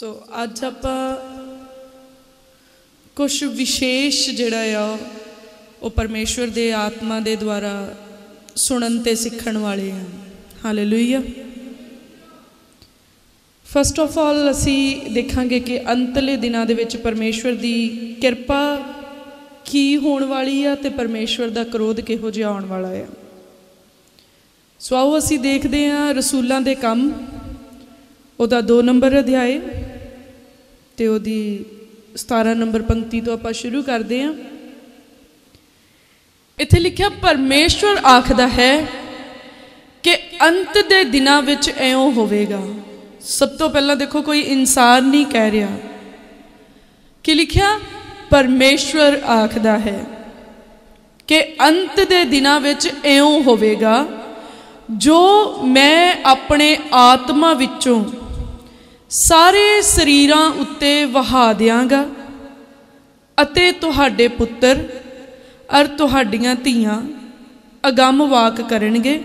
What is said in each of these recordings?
ਸੋ ਅੱਜ ਆਪਾਂ ਕੁਝ ਵਿਸ਼ੇਸ਼ ਜਿਹੜਾ ਆ ਉਹ ਪਰਮੇਸ਼ਵਰ ਦੇ ਆਤਮਾ ਦੇ ਦੁਆਰਾ ਸੁਣਨ ਤੇ ਸਿੱਖਣ ਵਾਲੇ ਆ ਹਾਲੇਲੂਇਆ ਫਸਟ ਆਫ ਆਲ ਅਸੀਂ ਦੇਖਾਂਗੇ ਕਿ ਅੰਤਲੇ ਦਿਨਾਂ ਦੇ ਵਿੱਚ ਪਰਮੇਸ਼ਵਰ ਦੀ ਕਿਰਪਾ ਕੀ ਹੋਣ ਵਾਲੀ ਆ ਤੇ ਪਰਮੇਸ਼ਵਰ ਦਾ ਕਰੋਧ ਕਿਹੋ ਜਿਹਾ ਆਉਣ ਵਾਲਾ ਆ ਸੋ ਆਓ ਅਸੀਂ ਦੇਖਦੇ ਹਾਂ ਰਸੂਲਾਂ ਦੇ ਕੰਮ ਉਹਦਾ 2 ਨੰਬਰ ਅਧਿਆਏ ਤੇ ਉਹਦੀ 17 ਨੰਬਰ ਪੰਕਤੀ ਤੋਂ ਆਪਾਂ ਸ਼ੁਰੂ ਕਰਦੇ ਹਾਂ ਇੱਥੇ ਲਿਖਿਆ ਪਰਮੇਸ਼ਵਰ ਆਖਦਾ ਹੈ ਕਿ ਅੰਤ ਦੇ ਦਿਨਾਂ ਵਿੱਚ ਐਉਂ ਹੋਵੇਗਾ ਸਭ ਤੋਂ ਪਹਿਲਾਂ ਦੇਖੋ ਕੋਈ ਇਨਸਾਨ ਨਹੀਂ ਕਹਿ ਰਿਹਾ ਕਿ ਲਿਖਿਆ ਪਰਮੇਸ਼ਵਰ ਆਖਦਾ ਹੈ ਕਿ ਅੰਤ ਦੇ ਦਿਨਾਂ ਵਿੱਚ ਐਉਂ ਹੋਵੇਗਾ ਜੋ ਮੈਂ ਆਪਣੇ ਆਤਮਾ ਵਿੱਚੋਂ ਸਾਰੇ ਸਰੀਰਾਂ ਉੱਤੇ ਵਹਾ ਦਿਆਂਗਾ ਅਤੇ ਤੁਹਾਡੇ ਪੁੱਤਰ ਅਰ ਤੁਹਾਡੀਆਂ ਧੀਆਂ ਅਗੰਮ ਵਾਕ ਕਰਨਗੇ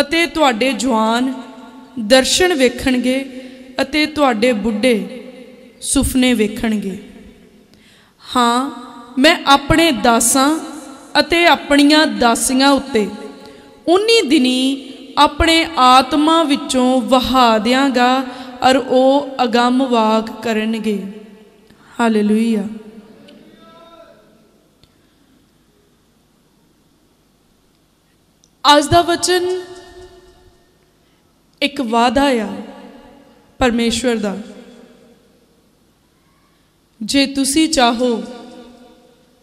ਅਤੇ ਤੁਹਾਡੇ ਜਵਾਨ ਦਰਸ਼ਨ ਵੇਖਣਗੇ ਅਤੇ ਤੁਹਾਡੇ ਬੁੱਢੇ ਸੁਪਨੇ ਵੇਖਣਗੇ ਹਾਂ ਮੈਂ ਆਪਣੇ ਦਾਸਾਂ ਅਤੇ ਆਪਣੀਆਂ ਦਾਸੀਆਂ ਉੱਤੇ ਉਨੀ ਦਿਨੀ ਆਪਣੇ ਆਤਮਾ ਵਿੱਚੋਂ ਵਹਾ ਦਿਆਂਗਾ ਔਰ ਉਹ ਅਗੰਮ ਵਾਕ ਕਰਨਗੇ ਹਾਲੇਲੂਇਆ ਅੱਜ ਦਾ ਵਚਨ ਇੱਕ ਵਾਦਾ ਆ ਪਰਮੇਸ਼ਵਰ ਦਾ ਜੇ ਤੁਸੀਂ ਚਾਹੋ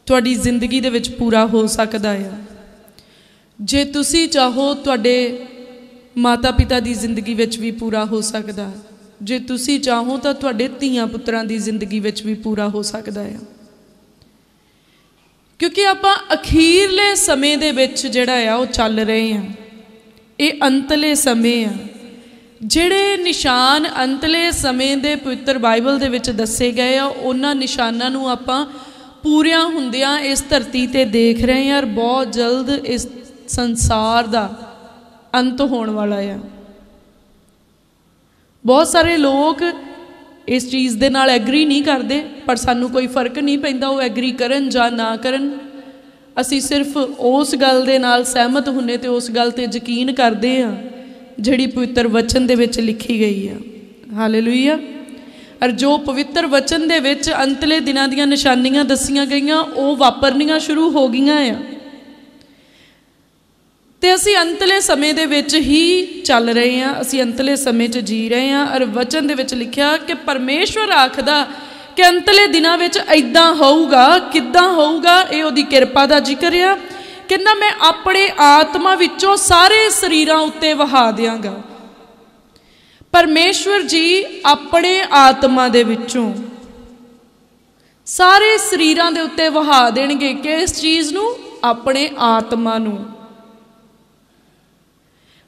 ਤੁਹਾਡੀ ਜ਼ਿੰਦਗੀ ਦੇ ਵਿੱਚ ਪੂਰਾ ਹੋ ਸਕਦਾ ਆ ਜੇ ਤੁਸੀਂ ਚਾਹੋ ਤੁਹਾਡੇ ਮਾਤਾ-ਪਿਤਾ ਦੀ ਜ਼ਿੰਦਗੀ ਵਿੱਚ ਵੀ ਪੂਰਾ ਹੋ ਸਕਦਾ ਹੈ ਜੇ ਤੁਸੀਂ ਚਾਹੋ ਤਾਂ ਤੁਹਾਡੇ ਧੀਆਂ ਪੁੱਤਰਾਂ ਦੀ ਜ਼ਿੰਦਗੀ ਵਿੱਚ ਵੀ ਪੂਰਾ ਹੋ ਸਕਦਾ ਹੈ ਕਿਉਂਕਿ ਆਪਾਂ ਅਖੀਰਲੇ ਸਮੇਂ ਦੇ ਵਿੱਚ ਜਿਹੜਾ ਆ ਉਹ ਚੱਲ ਰਹੇ ਆ ਇਹ ਅੰਤਲੇ ਸਮੇਂ ਆ ਜਿਹੜੇ ਨਿਸ਼ਾਨ ਅੰਤਲੇ ਸਮੇਂ ਦੇ ਪਵਿੱਤਰ ਬਾਈਬਲ ਦੇ ਵਿੱਚ ਦੱਸੇ ਗਏ ਆ ਉਹਨਾਂ ਨਿਸ਼ਾਨਾਂ ਨੂੰ ਆਪਾਂ ਪੂਰਿਆਂ ਹੁੰਦਿਆਂ ਇਸ ਧਰਤੀ ਤੇ ਦੇਖ ਰਹੇ ਆ ਔਰ ਬਹੁਤ ਜਲਦ ਇਸ ਸੰਸਾਰ ਦਾ ਅੰਤ ਹੋਣ ਵਾਲਾ ਆ ਬਹੁਤ ਸਾਰੇ ਲੋਕ ਇਸ ਚੀਜ਼ ਦੇ ਨਾਲ ਐਗਰੀ ਨਹੀਂ ਕਰਦੇ ਪਰ ਸਾਨੂੰ ਕੋਈ ਫਰਕ ਨਹੀਂ ਪੈਂਦਾ ਉਹ ਐਗਰੀ ਕਰਨ ਜਾਂ ਨਾ ਕਰਨ ਅਸੀਂ ਸਿਰਫ ਉਸ ਗੱਲ ਦੇ ਨਾਲ ਸਹਿਮਤ ਹੁੰਨੇ ਤੇ ਉਸ ਗੱਲ ਤੇ ਯਕੀਨ ਕਰਦੇ ਆ ਜਿਹੜੀ ਪਵਿੱਤਰ ਵਚਨ ਦੇ ਵਿੱਚ ਲਿਖੀ ਗਈ ਆ ਹਾਲੇਲੂਇਆ ਅਰ ਜੋ ਪਵਿੱਤਰ ਵਚਨ ਦੇ ਵਿੱਚ ਅੰਤਲੇ ਦਿਨਾਂ ਦੀਆਂ ਨਿਸ਼ਾਨੀਆਂ ਦੱਸੀਆਂ ਗਈਆਂ ਉਹ ਵਾਪਰਨੀਆਂ ਸ਼ੁਰੂ ਹੋ ਗਈਆਂ ਆ ਤੇ ਅਸੀਂ ਅੰਤਲੇ ਸਮੇਂ ਦੇ ਵਿੱਚ ਹੀ ਚੱਲ ਰਹੇ ਹਾਂ ਅਸੀਂ ਅੰਤਲੇ ਸਮੇਂ 'ਚ ਜੀ ਰਹੇ ਹਾਂ ਔਰ ਵਚਨ ਦੇ ਵਿੱਚ ਲਿਖਿਆ ਕਿ ਪਰਮੇਸ਼ਵਰ ਆਖਦਾ ਕਿ ਅੰਤਲੇ ਦਿਨਾਂ ਵਿੱਚ ਐਦਾਂ ਹੋਊਗਾ ਕਿੱਦਾਂ ਹੋਊਗਾ ਇਹ ਉਹਦੀ ਕਿਰਪਾ ਦਾ ਜ਼ਿਕਰ ਆ ਕਿੰਨਾ ਮੈਂ ਆਪਣੇ ਆਤਮਾ ਵਿੱਚੋਂ ਸਾਰੇ ਸਰੀਰਾਂ ਉੱਤੇ ਵਹਾ ਦਿਆਂਗਾ ਪਰਮੇਸ਼ਵਰ ਜੀ ਆਪਣੇ ਆਤਮਾ ਦੇ ਵਿੱਚੋਂ ਸਾਰੇ ਸਰੀਰਾਂ ਦੇ ਉੱਤੇ ਵਹਾ ਦੇਣਗੇ ਕਿਸ ਚੀਜ਼ ਨੂੰ ਆਪਣੇ ਆਤਮਾ ਨੂੰ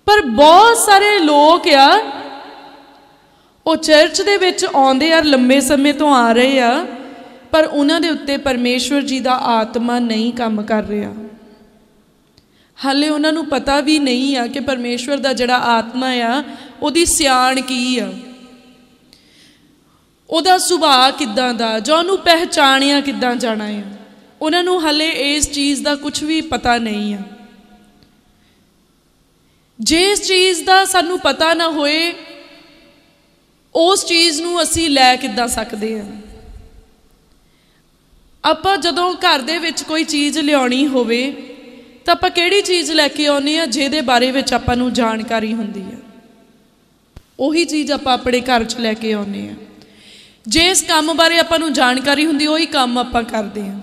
ਪਰ ਬਹੁਤ ਸਾਰੇ ਲੋਕ ਆ ਉਹ ਚਰਚ ਦੇ ਵਿੱਚ ਆਉਂਦੇ ਆ ਲੰਮੇ ਸਮੇਂ ਤੋਂ ਆ ਰਹੇ ਆ ਪਰ ਉਹਨਾਂ ਦੇ ਉੱਤੇ ਪਰਮੇਸ਼ਵਰ ਜੀ ਦਾ ਆਤਮਾ ਨਹੀਂ ਕੰਮ ਕਰ ਰਿਹਾ ਹਾਲੇ ਉਹਨਾਂ ਨੂੰ ਪਤਾ ਵੀ ਨਹੀਂ ਆ ਕਿ ਪਰਮੇਸ਼ਵਰ ਦਾ ਜਿਹੜਾ ਆਤਮਾ ਆ ਉਹਦੀ ਸਿਆਣ ਕੀ ਆ ਉਹਦਾ ਸੁਭਾਅ ਕਿੱਦਾਂ ਦਾ ਜਾਂ ਉਹਨੂੰ ਪਹਿਚਾਣਿਆ ਕਿੱਦਾਂ ਜਾਣਾ ਆ ਉਹਨਾਂ ਨੂੰ ਹਲੇ ਇਸ ਚੀਜ਼ ਦਾ ਕੁਝ ਵੀ ਪਤਾ ਨਹੀਂ ਆ ਜਿਸ ਚੀਜ਼ ਦਾ ਸਾਨੂੰ ਪਤਾ ਨਾ ਹੋਏ ਉਸ ਚੀਜ਼ ਨੂੰ ਅਸੀਂ ਲੈ ਕਿੱਦਾਂ ਸਕਦੇ ਹਾਂ ਆਪਾਂ ਜਦੋਂ ਘਰ ਦੇ ਵਿੱਚ ਕੋਈ ਚੀਜ਼ ਲਿਆਉਣੀ ਹੋਵੇ ਤਾਂ ਆਪਾਂ ਕਿਹੜੀ ਚੀਜ਼ ਲੈ ਕੇ ਆਉਨੇ ਆ ਜਿਹਦੇ ਬਾਰੇ ਵਿੱਚ ਆਪਾਂ ਨੂੰ ਜਾਣਕਾਰੀ ਹੁੰਦੀ ਆ ਉਹੀ ਚੀਜ਼ ਆਪਾਂ ਆਪਣੇ ਘਰ 'ਚ ਲੈ ਕੇ ਆਉਨੇ ਆ ਜਿਸ ਕੰਮ ਬਾਰੇ ਆਪਾਂ ਨੂੰ ਜਾਣਕਾਰੀ ਹੁੰਦੀ ਉਹੀ ਕੰਮ ਆਪਾਂ ਕਰਦੇ ਆ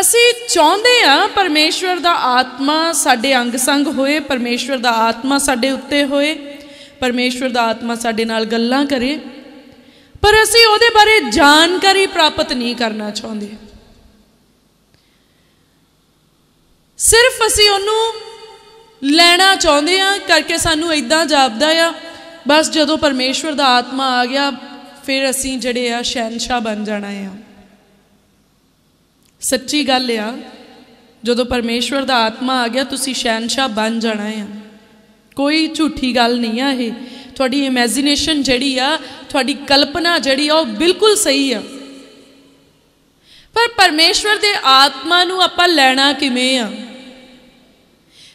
ਅਸੀਂ ਚਾਹੁੰਦੇ ਆ ਪਰਮੇਸ਼ਵਰ ਦਾ ਆਤਮਾ ਸਾਡੇ ਅੰਗ ਸੰਗ ਹੋਏ ਪਰਮੇਸ਼ਵਰ ਦਾ ਆਤਮਾ ਸਾਡੇ ਉੱਤੇ ਹੋਏ ਪਰਮੇਸ਼ਵਰ ਦਾ ਆਤਮਾ ਸਾਡੇ ਨਾਲ ਗੱਲਾਂ ਕਰੇ ਪਰ ਅਸੀਂ ਉਹਦੇ ਬਾਰੇ ਜਾਣਕਾਰੀ ਪ੍ਰਾਪਤ ਨਹੀਂ ਕਰਨਾ ਚਾਹੁੰਦੇ ਸਿਰਫ ਅਸੀਂ ਉਹਨੂੰ ਲੈਣਾ ਚਾਹੁੰਦੇ ਆ ਕਰਕੇ ਸਾਨੂੰ ਇਦਾਂ ਜਾਪਦਾ ਆ ਬਸ ਜਦੋਂ ਪਰਮੇਸ਼ਵਰ ਦਾ ਆਤਮਾ ਆ ਗਿਆ ਫਿਰ ਅਸੀਂ ਜਿਹੜੇ ਆ ਸ਼ਹਿਨशाह ਬਣ ਜਾਣਾ ਆ ਸੱਚੀ ਗੱਲ ਆ ਜਦੋਂ ਪਰਮੇਸ਼ਵਰ ਦਾ ਆਤਮਾ ਆ ਗਿਆ ਤੁਸੀਂ ਸ਼ੈਨਸ਼ਾ ਬਣ ਜਾਣਾ ਆ ਕੋਈ ਝੂਠੀ ਗੱਲ ਨਹੀਂ ਆ ਇਹ ਤੁਹਾਡੀ ਇਮੇਜਿਨੇਸ਼ਨ ਜਿਹੜੀ ਆ ਤੁਹਾਡੀ ਕਲਪਨਾ ਜਿਹੜੀ ਆ ਉਹ ਬਿਲਕੁਲ ਸਹੀ ਆ ਪਰ ਪਰਮੇਸ਼ਵਰ ਦੇ ਆਤਮਾ ਨੂੰ ਆਪਾਂ ਲੈਣਾ ਕਿਵੇਂ ਆ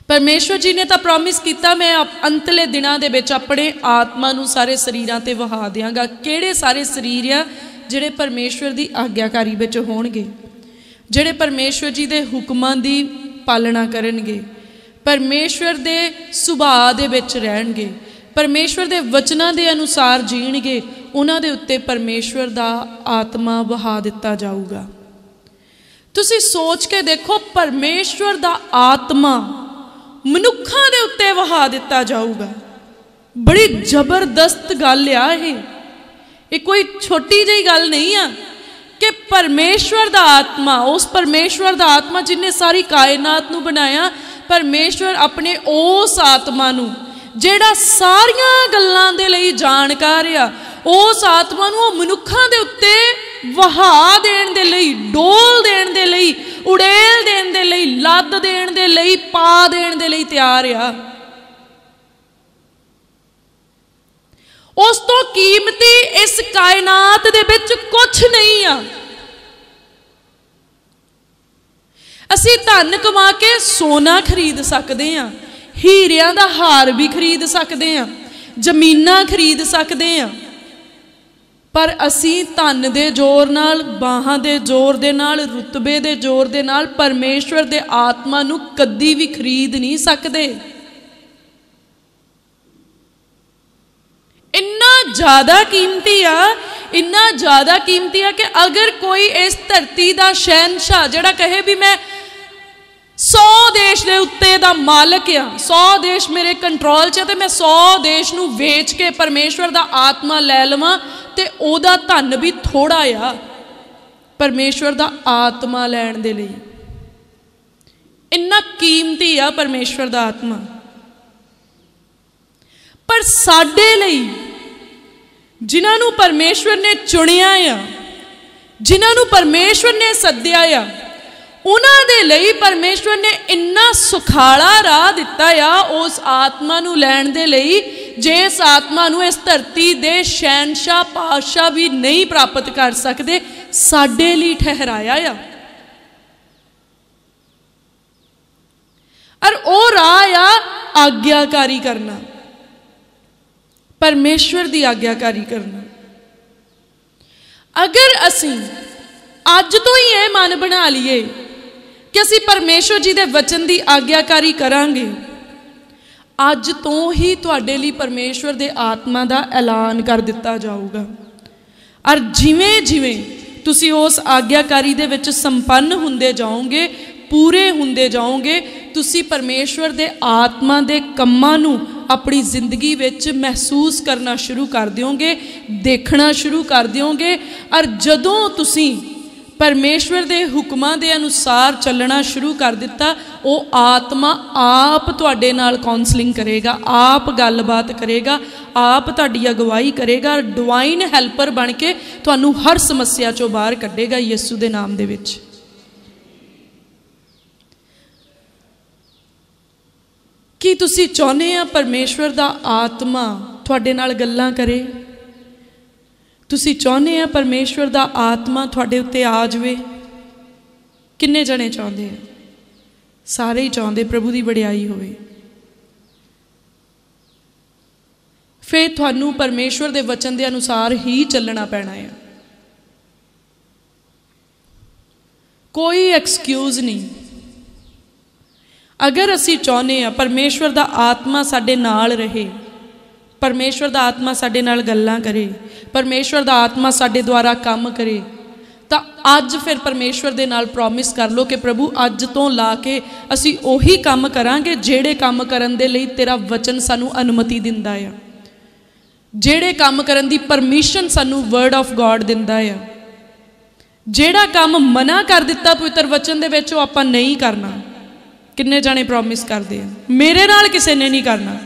ਪਰਮੇਸ਼ਵਰ ਜੀ ਨੇ ਤਾਂ ਪ੍ਰੋਮਿਸ ਕੀਤਾ ਮੈਂ ਅੰਤਲੇ ਦਿਨਾਂ ਦੇ ਵਿੱਚ ਆਪਣੇ ਆਤਮਾ ਨੂੰ ਸਾਰੇ ਸਰੀਰਾਂ ਤੇ ਵਹਾ ਦਿਆਂਗਾ ਕਿਹੜੇ ਸਾਰੇ ਸਰੀਰ ਆ ਜਿਹੜੇ ਪਰਮੇਸ਼ਵਰ ਦੀ ਆਗਿਆਕਾਰੀ ਵਿੱਚ ਹੋਣਗੇ ਜਿਹੜੇ ਪਰਮੇਸ਼ਵਰ ਜੀ ਦੇ ਹੁਕਮਾਂ ਦੀ ਪਾਲਣਾ ਕਰਨਗੇ ਪਰਮੇਸ਼ਵਰ ਦੇ ਸੁਭਾਅ ਦੇ ਵਿੱਚ ਰਹਿਣਗੇ ਪਰਮੇਸ਼ਵਰ ਦੇ ਵਚਨਾਂ ਦੇ ਅਨੁਸਾਰ ਜੀਣਗੇ ਉਹਨਾਂ ਦੇ ਉੱਤੇ ਪਰਮੇਸ਼ਵਰ ਦਾ ਆਤਮਾ ਵਹਾ ਦਿੱਤਾ ਜਾਊਗਾ ਤੁਸੀਂ ਸੋਚ ਕੇ ਦੇਖੋ ਪਰਮੇਸ਼ਵਰ ਦਾ ਆਤਮਾ ਮਨੁੱਖਾਂ ਦੇ ਉੱਤੇ ਵਹਾ ਦਿੱਤਾ ਜਾਊਗਾ ਬੜੀ ਜ਼ਬਰਦਸਤ ਗੱਲ ਆ ਇਹ ਇਹ ਕੋਈ ਛੋਟੀ ਜਿਹੀ ਗੱਲ ਨਹੀਂ ਆ ਕਿ ਪਰਮੇਸ਼ਵਰ ਦਾ ਆਤਮਾ ਉਸ ਪਰਮੇਸ਼ਵਰ ਦਾ ਆਤਮਾ ਜਿਨੇ ਸਾਰੀ ਕਾਇਨਾਤ ਨੂੰ ਬਣਾਇਆ ਪਰਮੇਸ਼ਵਰ ਆਪਣੇ ਉਸ ਆਤਮਾ ਨੂੰ ਜਿਹੜਾ ਸਾਰੀਆਂ ਗੱਲਾਂ ਦੇ ਲਈ ਜਾਣਕਾਰ ਆ ਉਸ ਆਤਮਾ ਨੂੰ ਉਹ ਮਨੁੱਖਾਂ ਦੇ ਉੱਤੇ ਵਹਾ ਦੇਣ ਦੇ ਲਈ ਡੋਲ ਦੇਣ ਦੇ ਲਈ ਉਡੇਲ ਦੇਣ ਦੇ ਲਈ ਲੱਦ ਦੇਣ ਦੇ ਲਈ ਪਾ ਦੇਣ ਦੇ ਲਈ ਤਿਆਰ ਆ ਉਸ ਤੋਂ ਕੀਮਤੀ ਇਸ ਕਾਇਨਾਤ ਦੇ ਵਿੱਚ ਕੁਝ ਨਹੀਂ ਆ ਅਸੀਂ ਧਨ ਕਮਾ ਕੇ ਸੋਨਾ ਖਰੀਦ ਸਕਦੇ ਆ ਹੀਰਿਆਂ ਦਾ ਹਾਰ ਵੀ ਖਰੀਦ ਸਕਦੇ ਆ ਜ਼ਮੀਨਾਂ ਖਰੀਦ ਸਕਦੇ ਆ ਪਰ ਅਸੀਂ ਧਨ ਦੇ ਜ਼ੋਰ ਨਾਲ ਬਾਹਾਂ ਦੇ ਜ਼ੋਰ ਦੇ ਨਾਲ ਰੁਤਬੇ ਦੇ ਜ਼ੋਰ ਦੇ ਨਾਲ ਪਰਮੇਸ਼ਵਰ ਦੇ ਆਤਮਾ ਨੂੰ ਕਦੀ ਵੀ ਖਰੀਦ ਨਹੀਂ ਸਕਦੇ ਇੰਨਾ ਜ਼ਿਆਦਾ ਕੀਮਤੀ ਆ ਇੰਨਾ ਜ਼ਿਆਦਾ ਕੀਮਤੀ ਆ ਕਿ ਅਗਰ ਕੋਈ ਇਸ ਧਰਤੀ ਦਾ ਸ਼ਹਿਨशाह ਜਿਹੜਾ ਕਹੇ ਵੀ ਮੈਂ 100 ਦੇਸ਼ ਦੇ ਉੱਤੇ ਦਾ ਮਾਲਕ ਆ 100 ਦੇਸ਼ ਮੇਰੇ ਕੰਟਰੋਲ 'ਚ ਤੇ ਮੈਂ 100 ਦੇਸ਼ ਨੂੰ ਵੇਚ ਕੇ ਪਰਮੇਸ਼ਵਰ ਦਾ ਆਤਮਾ ਲੈ ਲਵਾਂ ਤੇ ਉਹਦਾ ਧਨ ਵੀ ਥੋੜਾ ਆ ਪਰਮੇਸ਼ਵਰ ਦਾ ਆਤਮਾ ਲੈਣ ਦੇ ਲਈ ਇੰਨਾ ਕੀਮਤੀ ਆ ਪਰਮੇਸ਼ਵਰ ਦਾ ਆਤਮਾ ਪਰ ਸਾਡੇ ਲਈ ਜਿਨ੍ਹਾਂ ਨੂੰ ਪਰਮੇਸ਼ਵਰ ਨੇ ਚੁਣਿਆ ਆ ਜਿਨ੍ਹਾਂ ਨੂੰ ਪਰਮੇਸ਼ਵਰ ਨੇ ਸੱਦਿਆ ਆ ਉਹਨਾਂ ਦੇ ਲਈ ਪਰਮੇਸ਼ਵਰ ਨੇ ਇੰਨਾ ਸੁਖਾਲਾ ਰਾਹ ਦਿੱਤਾ ਆ ਉਸ ਆਤਮਾ ਨੂੰ ਲੈਣ ਦੇ ਲਈ ਜਿਸ ਆਤਮਾ ਨੂੰ ਇਸ ਧਰਤੀ ਦੇ ਸ਼ੈਨਸ਼ਾ ਪਾਸ਼ਾ ਵੀ ਨਹੀਂ ਪ੍ਰਾਪਤ ਕਰ ਸਕਦੇ ਸਾਡੇ ਲਈ ਠਹਿਰਾਇਆ ਆ ਔਰ ਉਹ ਰਾਹ ਆ ਆਗਿਆਕਾਰੀ ਕਰਨਾ ਪਰਮੇਸ਼ਵਰ ਦੀ ਆਗਿਆਕਾਰੀ ਕਰਨਾ ਅਗਰ ਅਸੀਂ ਅੱਜ ਤੋਂ ਹੀ ਇਹ ਮਨ ਬਣਾ ਲਈਏ ਕਿ ਅਸੀਂ ਪਰਮੇਸ਼ਵਰ ਜੀ ਦੇ ਵਚਨ ਦੀ ਆਗਿਆਕਾਰੀ ਕਰਾਂਗੇ ਅੱਜ ਤੋਂ ਹੀ ਤੁਹਾਡੇ ਲਈ ਪਰਮੇਸ਼ਵਰ ਦੇ ਆਤਮਾ ਦਾ ਐਲਾਨ ਕਰ ਦਿੱਤਾ ਜਾਊਗਾ ਔਰ ਜਿਵੇਂ ਜਿਵੇਂ ਤੁਸੀਂ ਉਸ ਆਗਿਆਕਾਰੀ ਦੇ ਵਿੱਚ ਸੰਪੰਨ ਹੁੰਦੇ ਜਾਓਗੇ ਪੂਰੇ ਹੁੰਦੇ ਜਾਓਗੇ ਤੁਸੀਂ ਪਰਮੇਸ਼ਵਰ ਦੇ ਆਤਮਾ ਦੇ ਕੰਮਾਂ ਨੂੰ ਆਪਣੀ ਜ਼ਿੰਦਗੀ ਵਿੱਚ ਮਹਿਸੂਸ ਕਰਨਾ ਸ਼ੁਰੂ ਕਰ ਦਿਓਗੇ ਦੇਖਣਾ ਸ਼ੁਰੂ ਕਰ ਦਿਓਗੇ ਔਰ ਜਦੋਂ ਤੁਸੀਂ ਪਰਮੇਸ਼ਵਰ ਦੇ ਹੁਕਮਾਂ ਦੇ ਅਨੁਸਾਰ ਚੱਲਣਾ ਸ਼ੁਰੂ ਕਰ ਦਿੱਤਾ ਉਹ ਆਤਮਾ ਆਪ ਤੁਹਾਡੇ ਨਾਲ ਕਾਉਂਸਲਿੰਗ ਕਰੇਗਾ ਆਪ ਗੱਲਬਾਤ ਕਰੇਗਾ ਆਪ ਤੁਹਾਡੀ ਅਗਵਾਈ ਕਰੇਗਾ ਡਿਵਾਈਨ ਹੈਲਪਰ ਬਣ ਕੇ ਤੁਹਾਨੂੰ ਹਰ ਸਮੱਸਿਆ ਚੋਂ ਬਾਹਰ ਕੱਢੇਗਾ ਯਿਸੂ ਦੇ ਨਾਮ ਦੇ ਵਿੱਚ ਕੀ ਤੁਸੀਂ ਚਾਹੁੰਦੇ ਆ ਪਰਮੇਸ਼ਵਰ ਦਾ ਆਤਮਾ ਤੁਹਾਡੇ ਨਾਲ ਗੱਲਾਂ ਕਰੇ ਤੁਸੀਂ ਚਾਹੁੰਦੇ ਆ ਪਰਮੇਸ਼ਵਰ ਦਾ ਆਤਮਾ ਤੁਹਾਡੇ ਉੱਤੇ ਆ ਜਾਵੇ ਕਿੰਨੇ ਜਣੇ ਚਾਹੁੰਦੇ ਆ ਸਾਰੇ ਹੀ ਚਾਹੁੰਦੇ ਪ੍ਰਭੂ ਦੀ ਵਡਿਆਈ ਹੋਵੇ ਫੇ ਤੁਹਾਨੂੰ ਪਰਮੇਸ਼ਵਰ ਦੇ ਵਚਨ ਦੇ ਅਨੁਸਾਰ ਹੀ ਚੱਲਣਾ ਪੈਣਾ ਹੈ ਕੋਈ ਐਕਸਕਿਊਜ਼ ਨਹੀਂ ਅਗਰ ਅਸੀਂ ਚਾਹੁੰਦੇ ਆ ਪਰਮੇਸ਼ਵਰ ਦਾ ਆਤਮਾ ਸਾਡੇ ਨਾਲ ਰਹੇ ਪਰਮੇਸ਼ਵਰ ਦਾ ਆਤਮਾ ਸਾਡੇ ਨਾਲ ਗੱਲਾਂ ਕਰੇ ਪਰਮੇਸ਼ਵਰ ਦਾ ਆਤਮਾ ਸਾਡੇ ਦੁਆਰਾ ਕੰਮ ਕਰੇ ਤਾਂ ਅੱਜ ਫਿਰ ਪਰਮੇਸ਼ਵਰ ਦੇ ਨਾਲ ਪ੍ਰੋਮਿਸ ਕਰ ਲੋ ਕਿ ਪ੍ਰਭੂ ਅੱਜ ਤੋਂ ਲਾ ਕੇ ਅਸੀਂ ਉਹੀ ਕੰਮ ਕਰਾਂਗੇ ਜਿਹੜੇ ਕੰਮ ਕਰਨ ਦੇ ਲਈ ਤੇਰਾ ਵਚਨ ਸਾਨੂੰ ਅਨੁਮਤੀ ਦਿੰਦਾ ਆ ਜਿਹੜੇ ਕੰਮ ਕਰਨ ਦੀ ਪਰਮਿਸ਼ਨ ਸਾਨੂੰ ਵਰਡ ਆਫ ਗੋਡ ਦਿੰਦਾ ਆ ਜਿਹੜਾ ਕੰਮ ਮਨਾ ਕਰ ਦਿੱਤਾ ਪਵਿੱਤਰ ਵਚਨ ਦੇ ਵਿੱਚ ਉਹ ਆਪਾਂ ਨਹੀਂ ਕਰਨਾ ਕਿੰਨੇ ਜਾਣੇ ਪ੍ਰੋਮਿਸ ਕਰਦੇ ਆ ਮੇਰੇ ਨਾਲ ਕਿਸੇ ਨੇ ਨਹੀਂ ਕਰਨਾ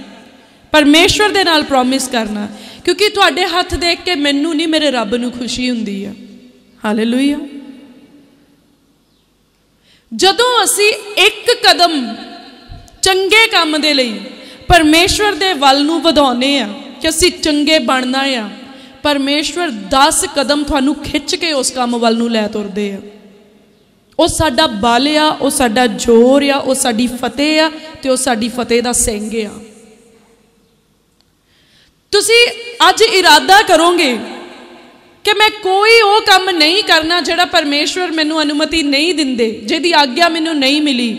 ਪਰਮੇਸ਼ਵਰ ਦੇ ਨਾਲ ਪ੍ਰੋਮਿਸ ਕਰਨਾ ਕਿਉਂਕਿ ਤੁਹਾਡੇ ਹੱਥ ਦੇਖ ਕੇ ਮੈਨੂੰ ਨਹੀਂ ਮੇਰੇ ਰੱਬ ਨੂੰ ਖੁਸ਼ੀ ਹੁੰਦੀ ਆ ਹਾਲੇਲੂਇਆ ਜਦੋਂ ਅਸੀਂ ਇੱਕ ਕਦਮ ਚੰਗੇ ਕੰਮ ਦੇ ਲਈ ਪਰਮੇਸ਼ਵਰ ਦੇ ਵੱਲ ਨੂੰ ਵਧਾਉਨੇ ਆ ਕਿ ਅਸੀਂ ਚੰਗੇ ਬਣਨਾ ਆ ਪਰਮੇਸ਼ਵਰ 10 ਕਦਮ ਤੁਹਾਨੂੰ ਖਿੱਚ ਕੇ ਉਸ ਕੰਮ ਵੱਲ ਨੂੰ ਲੈ ਤੁਰਦੇ ਆ ਉਹ ਸਾਡਾ ਬਲ ਆ ਉਹ ਸਾਡਾ ਜੋਰ ਆ ਉਹ ਸਾਡੀ ਫਤਿਹ ਆ ਤੇ ਉਹ ਸਾਡੀ ਫਤਿਹ ਦਾ ਸਿੰਘ ਆ ਤੁਸੀਂ ਅੱਜ ਇਰਾਦਾ ਕਰੋਗੇ ਕਿ ਮੈਂ ਕੋਈ ਉਹ ਕੰਮ ਨਹੀਂ ਕਰਨਾ ਜਿਹੜਾ ਪਰਮੇਸ਼ਵਰ ਮੈਨੂੰ ਅਨੁਮਤੀ ਨਹੀਂ ਦਿੰਦੇ ਜਿਹਦੀ ਆਗਿਆ ਮੈਨੂੰ ਨਹੀਂ ਮਿਲੀ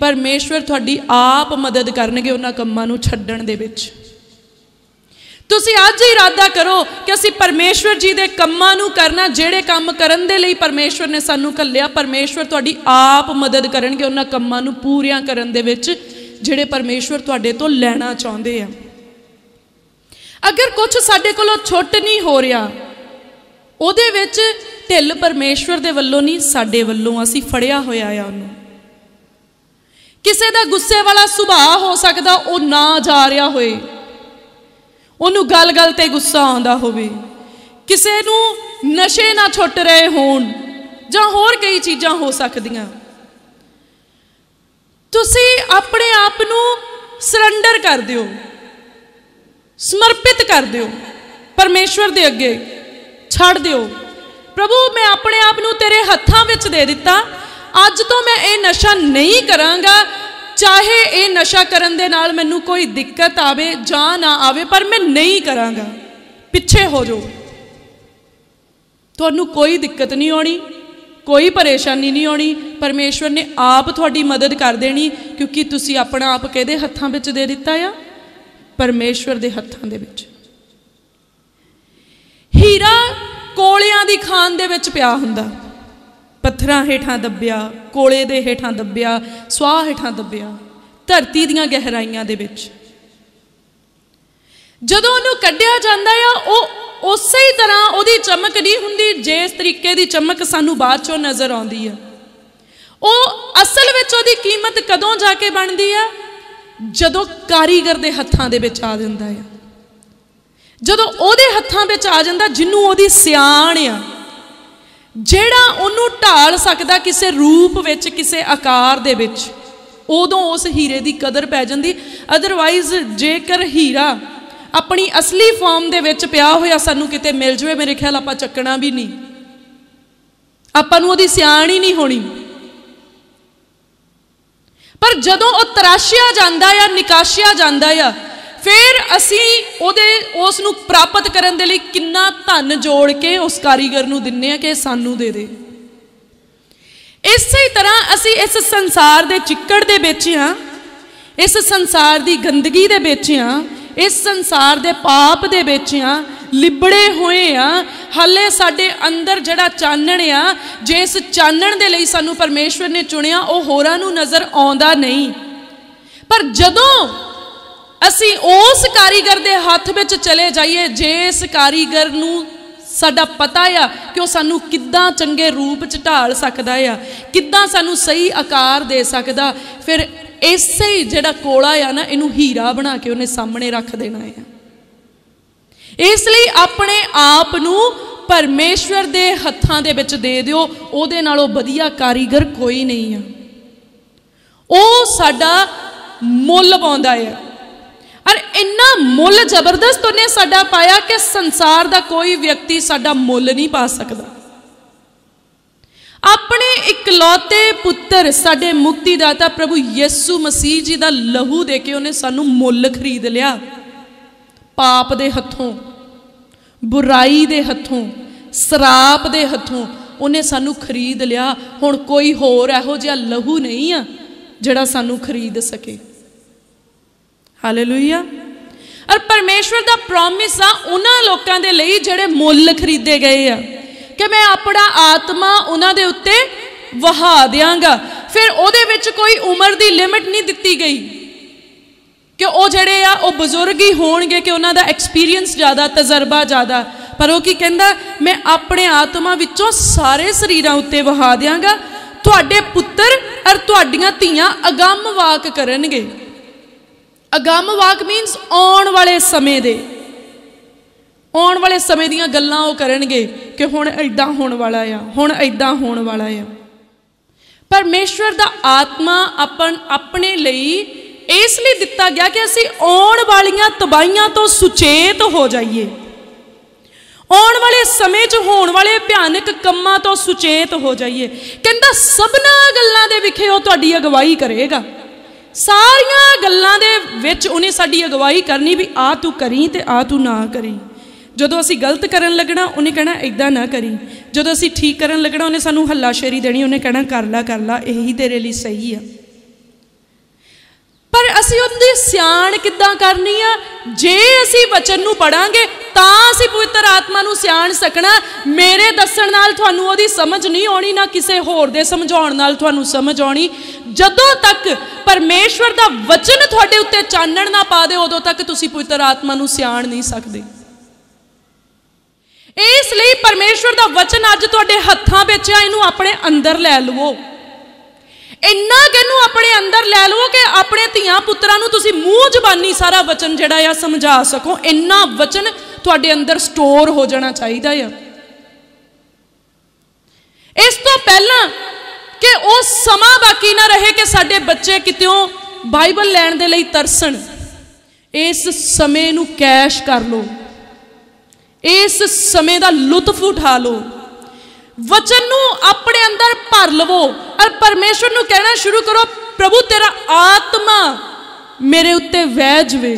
ਪਰਮੇਸ਼ਵਰ ਤੁਹਾਡੀ ਆਪ ਮਦਦ ਕਰਨਗੇ ਉਹਨਾਂ ਕੰਮਾਂ ਨੂੰ ਛੱਡਣ ਦੇ ਵਿੱਚ ਤੁਸੀਂ ਅੱਜ ਹੀ ਇਰਾਦਾ ਕਰੋ ਕਿ ਅਸੀਂ ਪਰਮੇਸ਼ਵਰ ਜੀ ਦੇ ਕੰਮਾਂ ਨੂੰ ਕਰਨਾ ਜਿਹੜੇ ਕੰਮ ਕਰਨ ਦੇ ਲਈ ਪਰਮੇਸ਼ਵਰ ਨੇ ਸਾਨੂੰ ਕੱਲਿਆ ਪਰਮੇਸ਼ਵਰ ਤੁਹਾਡੀ ਆਪ ਮਦਦ ਕਰਨਗੇ ਉਹਨਾਂ ਕੰਮਾਂ ਨੂੰ ਪੂਰੀਆਂ ਕਰਨ ਦੇ ਵਿੱਚ ਜਿਹੜੇ ਪਰਮੇਸ਼ਵਰ ਤੁਹਾਡੇ ਤੋਂ ਲੈਣਾ ਚਾਹੁੰਦੇ ਆ ਅਗਰ ਕੁਝ ਸਾਡੇ ਕੋਲੋਂ ਛੁੱਟ ਨਹੀਂ ਹੋ ਰਿਹਾ ਉਹਦੇ ਵਿੱਚ ਢਿੱਲ ਪਰਮੇਸ਼ਵਰ ਦੇ ਵੱਲੋਂ ਨਹੀਂ ਸਾਡੇ ਵੱਲੋਂ ਅਸੀਂ ਫੜਿਆ ਹੋਇਆ ਆ ਉਹਨੂੰ ਕਿਸੇ ਦਾ ਗੁੱਸੇ ਵਾਲਾ ਸੁਭਾਅ ਹੋ ਸਕਦਾ ਉਹ ਨਾ ਜਾ ਰਿਹਾ ਹੋਏ ਉਹਨੂੰ ਗੱਲ-ਗੱਲ ਤੇ ਗੁੱਸਾ ਆਉਂਦਾ ਹੋਵੇ ਕਿਸੇ ਨੂੰ ਨਸ਼ੇ ਨਾ ਛੁੱਟ ਰਹੇ ਹੋਣ ਜਾਂ ਹੋਰ ਕਈ ਚੀਜ਼ਾਂ ਹੋ ਸਕਦੀਆਂ ਤੁਸੀਂ ਆਪਣੇ ਆਪ ਨੂੰ ਸਰੈਂਡਰ ਕਰ ਦਿਓ ਸਮਰਪਿਤ ਕਰ ਦਿਓ ਪਰਮੇਸ਼ਵਰ ਦੇ ਅੱਗੇ ਛੱਡ ਦਿਓ ਪ੍ਰਭੂ ਮੈਂ ਆਪਣੇ ਆਪ ਨੂੰ ਤੇਰੇ ਹੱਥਾਂ ਵਿੱਚ ਦੇ ਦਿੱਤਾ ਅੱਜ ਤੋਂ ਮੈਂ ਇਹ ਨਸ਼ਾ ਨਹੀਂ ਕਰਾਂਗਾ ਚਾਹੇ ਇਹ ਨਸ਼ਾ ਕਰਨ ਦੇ ਨਾਲ ਮੈਨੂੰ ਕੋਈ ਦਿੱਕਤ ਆਵੇ ਜਾਂ ਨਾ ਆਵੇ ਪਰ ਮੈਂ ਨਹੀਂ ਕਰਾਂਗਾ ਪਿੱਛੇ ਹੋ ਜਾਓ ਤੁਹਾਨੂੰ ਕੋਈ ਦਿੱਕਤ ਨਹੀਂ ਆਉਣੀ ਕੋਈ ਪਰੇਸ਼ਾਨੀ ਨਹੀਂ ਆਉਣੀ ਪਰਮੇਸ਼ਵਰ ਨੇ ਆਪ ਤੁਹਾਡੀ ਮਦਦ ਕਰ ਦੇਣੀ ਕਿਉਂਕਿ ਤੁਸੀਂ ਆਪਣਾ ਆਪ ਕਿਹਦੇ ਹੱਥਾਂ ਵਿੱਚ ਦੇ ਦਿੱਤਾ ਆ ਪਰਮੇਸ਼ਵਰ ਦੇ ਹੱਥਾਂ ਦੇ ਵਿੱਚ ਹੀਰਾ ਕੋਲਿਆਂ ਦੀ ਖਾਨ ਦੇ ਵਿੱਚ ਪਿਆ ਹੁੰਦਾ ਪੱਥਰਾਂ ਹੇਠਾਂ ਦੱਬਿਆ ਕੋਲੇ ਦੇ ਹੇਠਾਂ ਦੱਬਿਆ ਸਵਾਹ ਹੇਠਾਂ ਦੱਬਿਆ ਧਰਤੀ ਦੀਆਂ ਗਹਿਰਾਈਆਂ ਦੇ ਵਿੱਚ ਜਦੋਂ ਉਹਨੂੰ ਕੱਢਿਆ ਜਾਂਦਾ ਆ ਉਹ ਉਸੇ ਹੀ ਤਰ੍ਹਾਂ ਉਹਦੀ ਚਮਕ ਨਹੀਂ ਹੁੰਦੀ ਜਿਸ ਤਰੀਕੇ ਦੀ ਚਮਕ ਸਾਨੂੰ ਬਾਅਦ ਚੋਂ ਨਜ਼ਰ ਆਉਂਦੀ ਆ ਉਹ ਅਸਲ ਵਿੱਚ ਉਹਦੀ ਕੀਮਤ ਕਦੋਂ ਜਾ ਕੇ ਬਣਦੀ ਆ ਜਦੋਂ ਕਾਰੀਗਰ ਦੇ ਹੱਥਾਂ ਦੇ ਵਿੱਚ ਆ ਜਾਂਦਾ ਆ ਜਦੋਂ ਉਹਦੇ ਹੱਥਾਂ ਵਿੱਚ ਆ ਜਾਂਦਾ ਜਿੰਨੂੰ ਉਹਦੀ ਸਿਆਣ ਆ ਜਿਹੜਾ ਉਹਨੂੰ ਢਾਲ ਸਕਦਾ ਕਿਸੇ ਰੂਪ ਵਿੱਚ ਕਿਸੇ ਆਕਾਰ ਦੇ ਵਿੱਚ ਉਦੋਂ ਉਸ ਹੀਰੇ ਦੀ ਕਦਰ ਪੈ ਜਾਂਦੀ ਅਦਰਵਾਈਜ਼ ਜੇਕਰ ਹੀਰਾ ਆਪਣੀ ਅਸਲੀ ਫਾਰਮ ਦੇ ਵਿੱਚ ਪਿਆ ਹੋਇਆ ਸਾਨੂੰ ਕਿਤੇ ਮਿਲ ਜਵੇ ਮੇਰੇ ਖਿਆਲ ਆਪਾਂ ਚੱਕਣਾ ਵੀ ਨਹੀਂ ਆਪਾਂ ਨੂੰ ਉਹਦੀ ਸਿਆਣ ਹੀ ਨਹੀਂ ਹੋਣੀ ਪਰ ਜਦੋਂ ਉਹ ਤਰਾਸ਼ਿਆ ਜਾਂਦਾ ਆ ਨਿਕਾਸ਼ਿਆ ਜਾਂਦਾ ਆ ਫਿਰ ਅਸੀਂ ਉਹਦੇ ਉਸ ਨੂੰ ਪ੍ਰਾਪਤ ਕਰਨ ਦੇ ਲਈ ਕਿੰਨਾ ਧਨ ਜੋੜ ਕੇ ਉਸ ਕਾਰੀਗਰ ਨੂੰ ਦਿੰਨੇ ਆ ਕਿ ਸਾਨੂੰ ਦੇ ਦੇ ਇਸੇ ਤਰ੍ਹਾਂ ਅਸੀਂ ਇਸ ਸੰਸਾਰ ਦੇ ਚਿੱਕੜ ਦੇ ਵਿੱਚ ਆ ਇਸ ਸੰਸਾਰ ਦੀ ਗੰਦਗੀ ਦੇ ਵਿੱਚ ਆ ਇਸ ਸੰਸਾਰ ਦੇ ਪਾਪ ਦੇ ਵਿੱਚ ਆ ਲਿਬੜੇ ਹੋਏ ਆ ਹੱਲੇ ਸਾਡੇ ਅੰਦਰ ਜਿਹੜਾ ਚਾਨਣ ਆ ਜਿਸ ਚਾਨਣ ਦੇ ਲਈ ਸਾਨੂੰ ਪਰਮੇਸ਼ਵਰ ਨੇ ਚੁਣਿਆ ਉਹ ਹੋਰਾਂ ਨੂੰ ਨਜ਼ਰ ਆਉਂਦਾ ਨਹੀਂ ਪਰ ਜਦੋਂ ਅਸੀਂ ਉਸ ਕਾਰੀਗਰ ਦੇ ਹੱਥ ਵਿੱਚ ਚਲੇ ਜਾਈਏ ਜਿਸ ਕਾਰੀਗਰ ਨੂੰ ਸਾਡਾ ਪਤਾ ਆ ਕਿ ਉਹ ਸਾਨੂੰ ਕਿੱਦਾਂ ਚੰਗੇ ਰੂਪ ਚ ਢਾਲ ਸਕਦਾ ਆ ਕਿੱਦਾਂ ਸਾਨੂੰ ਸਹੀ ਆਕਾਰ ਦੇ ਸਕਦਾ ਫਿਰ ਇਸੇ ਹੀ ਜਿਹੜਾ ਕੋਲਾ ਆ ਨਾ ਇਹਨੂੰ ਹੀਰਾ ਬਣਾ ਕੇ ਉਹਨੇ ਸਾਹਮਣੇ ਰੱਖ ਦੇਣਾ ਆ ਇਸ ਲਈ ਆਪਣੇ ਆਪ ਨੂੰ ਪਰਮੇਸ਼ਵਰ ਦੇ ਹੱਥਾਂ ਦੇ ਵਿੱਚ ਦੇ ਦਿਓ ਉਹਦੇ ਨਾਲੋਂ ਵਧੀਆ ਕਾਰੀਗਰ ਕੋਈ ਨਹੀਂ ਆ ਉਹ ਸਾਡਾ ਮੁੱਲ ਪਾਉਂਦਾ ਆ ਔਰ ਇੰਨਾ ਮੁੱਲ ਜ਼ਬਰਦਸਤ ਉਹਨੇ ਸਾਡਾ ਪਾਇਆ ਕਿ ਸੰਸਾਰ ਦਾ ਕੋਈ ਵਿਅਕਤੀ ਸਾਡਾ ਮੁੱਲ ਨਹੀਂ ਪਾ ਸਕਦਾ ਆਪਣੇ ਇਕਲੌਤੇ ਪੁੱਤਰ ਸਾਡੇ ਮੁਕਤੀ ਦਾਤਾ ਪ੍ਰਭੂ ਯਿਸੂ ਮਸੀਹ ਜੀ ਦਾ ਲਹੂ ਦੇ ਕੇ ਉਹਨੇ ਸਾਨੂੰ ਮੁੱਲ ਖਰੀਦ ਲਿਆ ਪਾਪ ਦੇ ਹੱਥੋਂ ਬੁਰਾਈ ਦੇ ਹੱਥੋਂ ਸਰਾਪ ਦੇ ਹੱਥੋਂ ਉਹਨੇ ਸਾਨੂੰ ਖਰੀਦ ਲਿਆ ਹੁਣ ਕੋਈ ਹੋਰ ਇਹੋ ਜਿਹਾ ਲਹੂ ਨਹੀਂ ਆ ਜਿਹੜਾ ਸਾਨੂੰ ਖਰੀਦ ਸਕੇ ਹਾਲੇਲੂਇਆ ਅਰ ਪਰਮੇਸ਼ਵਰ ਦਾ ਪ੍ਰੋਮਿਸ ਆ ਉਹਨਾਂ ਲੋਕਾਂ ਦੇ ਲਈ ਜਿਹੜੇ ਮੁੱਲ ਖਰੀਦੇ ਗਏ ਆ ਕਿ ਮੈਂ ਆਪਣਾ ਆਤਮਾ ਉਹਨਾਂ ਦੇ ਉੱਤੇ ਵਹਾ ਦਿਆਂਗਾ ਫਿਰ ਉਹਦੇ ਵਿੱਚ ਕੋਈ ਉਮਰ ਦੀ ਲਿਮਿਟ ਨਹੀਂ ਦਿੱਤੀ ਗਈ ਕਿ ਉਹ ਜਿਹੜੇ ਆ ਉਹ ਬਜ਼ੁਰਗ ਹੀ ਹੋਣਗੇ ਕਿ ਉਹਨਾਂ ਦਾ ਐਕਸਪੀਰੀਅੰਸ ਜ਼ਿਆਦਾ ਤਜਰਬਾ ਜ਼ਿਆਦਾ ਪਰ ਉਹ ਕੀ ਕਹਿੰਦਾ ਮੈਂ ਆਪਣੇ ਆਤਮਾ ਵਿੱਚੋਂ ਸਾਰੇ ਸਰੀਰਾਂ ਉੱਤੇ ਵਹਾ ਦਿਆਂਗਾ ਤੁਹਾਡੇ ਪੁੱਤਰ ਔਰ ਤੁਹਾਡੀਆਂ ਧੀਆਂ ਅਗੰਮ ਵਾਕ ਕਰਨਗੇ ਅਗੰਮ ਵਾਕ ਮੀਨਸ ਆਉਣ ਵਾਲੇ ਸਮੇਂ ਦੇ ਆਉਣ ਵਾਲੇ ਸਮੇਂ ਦੀਆਂ ਗੱਲਾਂ ਉਹ ਕਰਨਗੇ ਕਿ ਹੁਣ ਐਦਾਂ ਹੋਣ ਵਾਲਾ ਆ ਹੁਣ ਐਦਾਂ ਹੋਣ ਵਾਲਾ ਆ ਪਰਮੇਸ਼ਵਰ ਦਾ ਆਤਮਾ ਆਪਣ ਆਪਣੇ ਲਈ ਇਸ ਲਈ ਦਿੱਤਾ ਗਿਆ ਕਿ ਅਸੀਂ ਆਉਣ ਵਾਲੀਆਂ ਤਬਾਹੀਆਂ ਤੋਂ ਸੁਚੇਤ ਹੋ ਜਾਈਏ ਆਉਣ ਵਾਲੇ ਸਮੇਂ 'ਚ ਹੋਣ ਵਾਲੇ ਭਿਆਨਕ ਕੰਮਾਂ ਤੋਂ ਸੁਚੇਤ ਹੋ ਜਾਈਏ ਕਹਿੰਦਾ ਸਭਨਾ ਗੱਲਾਂ ਦੇ ਵਿਖੇ ਉਹ ਤੁਹਾਡੀ ਅਗਵਾਈ ਕਰੇਗਾ ਸਾਰੀਆਂ ਗੱਲਾਂ ਦੇ ਵਿੱਚ ਉਹਨੇ ਸਾਡੀ ਅਗਵਾਈ ਕਰਨੀ ਵੀ ਆ ਤੂੰ ਕਰੀ ਤੇ ਆ ਤੂੰ ਨਾ ਕਰੀ ਜਦੋਂ ਅਸੀਂ ਗਲਤ ਕਰਨ ਲੱਗਣਾ ਉਹਨੇ ਕਹਿਣਾ ਇਦਾਂ ਨਾ ਕਰੀ ਜਦੋਂ ਅਸੀਂ ਠੀਕ ਕਰਨ ਲੱਗਣਾ ਉਹਨੇ ਸਾਨੂੰ ਹੱਲਾਸ਼ੇਰੀ ਦੇਣੀ ਉਹਨੇ ਕਹਿਣਾ ਕਰ ਲਾ ਕਰ ਲਾ ਇਹੀ ਤੇਰੇ ਲਈ ਸਹੀ ਆ ਪਰ ਅਸੀਂ ਉਹਦੀ ਸਿਆਣ ਕਿੱਦਾਂ ਕਰਨੀ ਆ ਜੇ ਅਸੀਂ ਵਚਨ ਨੂੰ ਪੜਾਂਗੇ ਤਾਂ ਅਸੀਂ ਪਵਿੱਤਰ ਆਤਮਾ ਨੂੰ ਸਿਆਣ ਸਕਣਾ ਮੇਰੇ ਦੱਸਣ ਨਾਲ ਤੁਹਾਨੂੰ ਉਹਦੀ ਸਮਝ ਨਹੀਂ ਆਉਣੀ ਨਾ ਕਿਸੇ ਹੋਰ ਦੇ ਸਮਝਾਉਣ ਨਾਲ ਤੁਹਾਨੂੰ ਸਮਝ ਆਉਣੀ ਜਦੋਂ ਤੱਕ ਪਰਮੇਸ਼ਵਰ ਦਾ ਵਚਨ ਤੁਹਾਡੇ ਉੱਤੇ ਚਾਨਣ ਨਾ ਪਾ ਦੇ ਉਦੋਂ ਤੱਕ ਤੁਸੀਂ ਪਵਿੱਤਰ ਆਤਮਾ ਨੂੰ ਸਿਆਣ ਨਹੀਂ ਸਕਦੇ ਇਸ ਲਈ ਪਰਮੇਸ਼ਵਰ ਦਾ ਵਚਨ ਅੱਜ ਤੁਹਾਡੇ ਹੱਥਾਂ ਵਿੱਚ ਆ ਇਹਨੂੰ ਆਪਣੇ ਅੰਦਰ ਲੈ ਲਵੋ ਇੰਨਾ ਕਿ ਇਹਨੂੰ ਆਪਣੇ ਅੰਦਰ ਲੈ ਲਵੋ ਕਿ ਆਪਣੇ ਧੀਆਂ ਪੁੱਤਰਾਂ ਨੂੰ ਤੁਸੀਂ ਮੂੰਹ ਜ਼ਬਾਨੀ ਸਾਰਾ ਵਚਨ ਜਿਹੜਾ ਆ ਸਮਝਾ ਸਕੋ ਇੰਨਾ ਵਚਨ ਤੁਹਾਡੇ ਅੰਦਰ ਸਟੋਰ ਹੋ ਜਾਣਾ ਚਾਹੀਦਾ ਆ ਇਸ ਤੋਂ ਪਹਿਲਾਂ ਕਿ ਉਹ ਸਮਾਂ ਬਾਕੀ ਨਾ ਰਹੇ ਕਿ ਸਾਡੇ ਬੱਚੇ ਕਿਤਿਓਂ ਬਾਈਬਲ ਲੈਣ ਦੇ ਲਈ ਤਰਸਣ ਇਸ ਸਮੇਂ ਨੂੰ ਕੈਸ਼ ਕਰ ਲਓ ਇਸ ਸਮੇਂ ਦਾ ਲੁਤਫ ਉਠਾ ਲਓ ਵਚਨ ਨੂੰ ਆਪਣੇ ਅੰਦਰ ਭਰ ਲਵੋ ਅਰ ਪਰਮੇਸ਼ਰ ਨੂੰ ਕਹਿਣਾ ਸ਼ੁਰੂ ਕਰੋ ਪ੍ਰਭੂ ਤੇਰਾ ਆਤਮਾ ਮੇਰੇ ਉੱਤੇ ਵਹਿ ਜਵੇ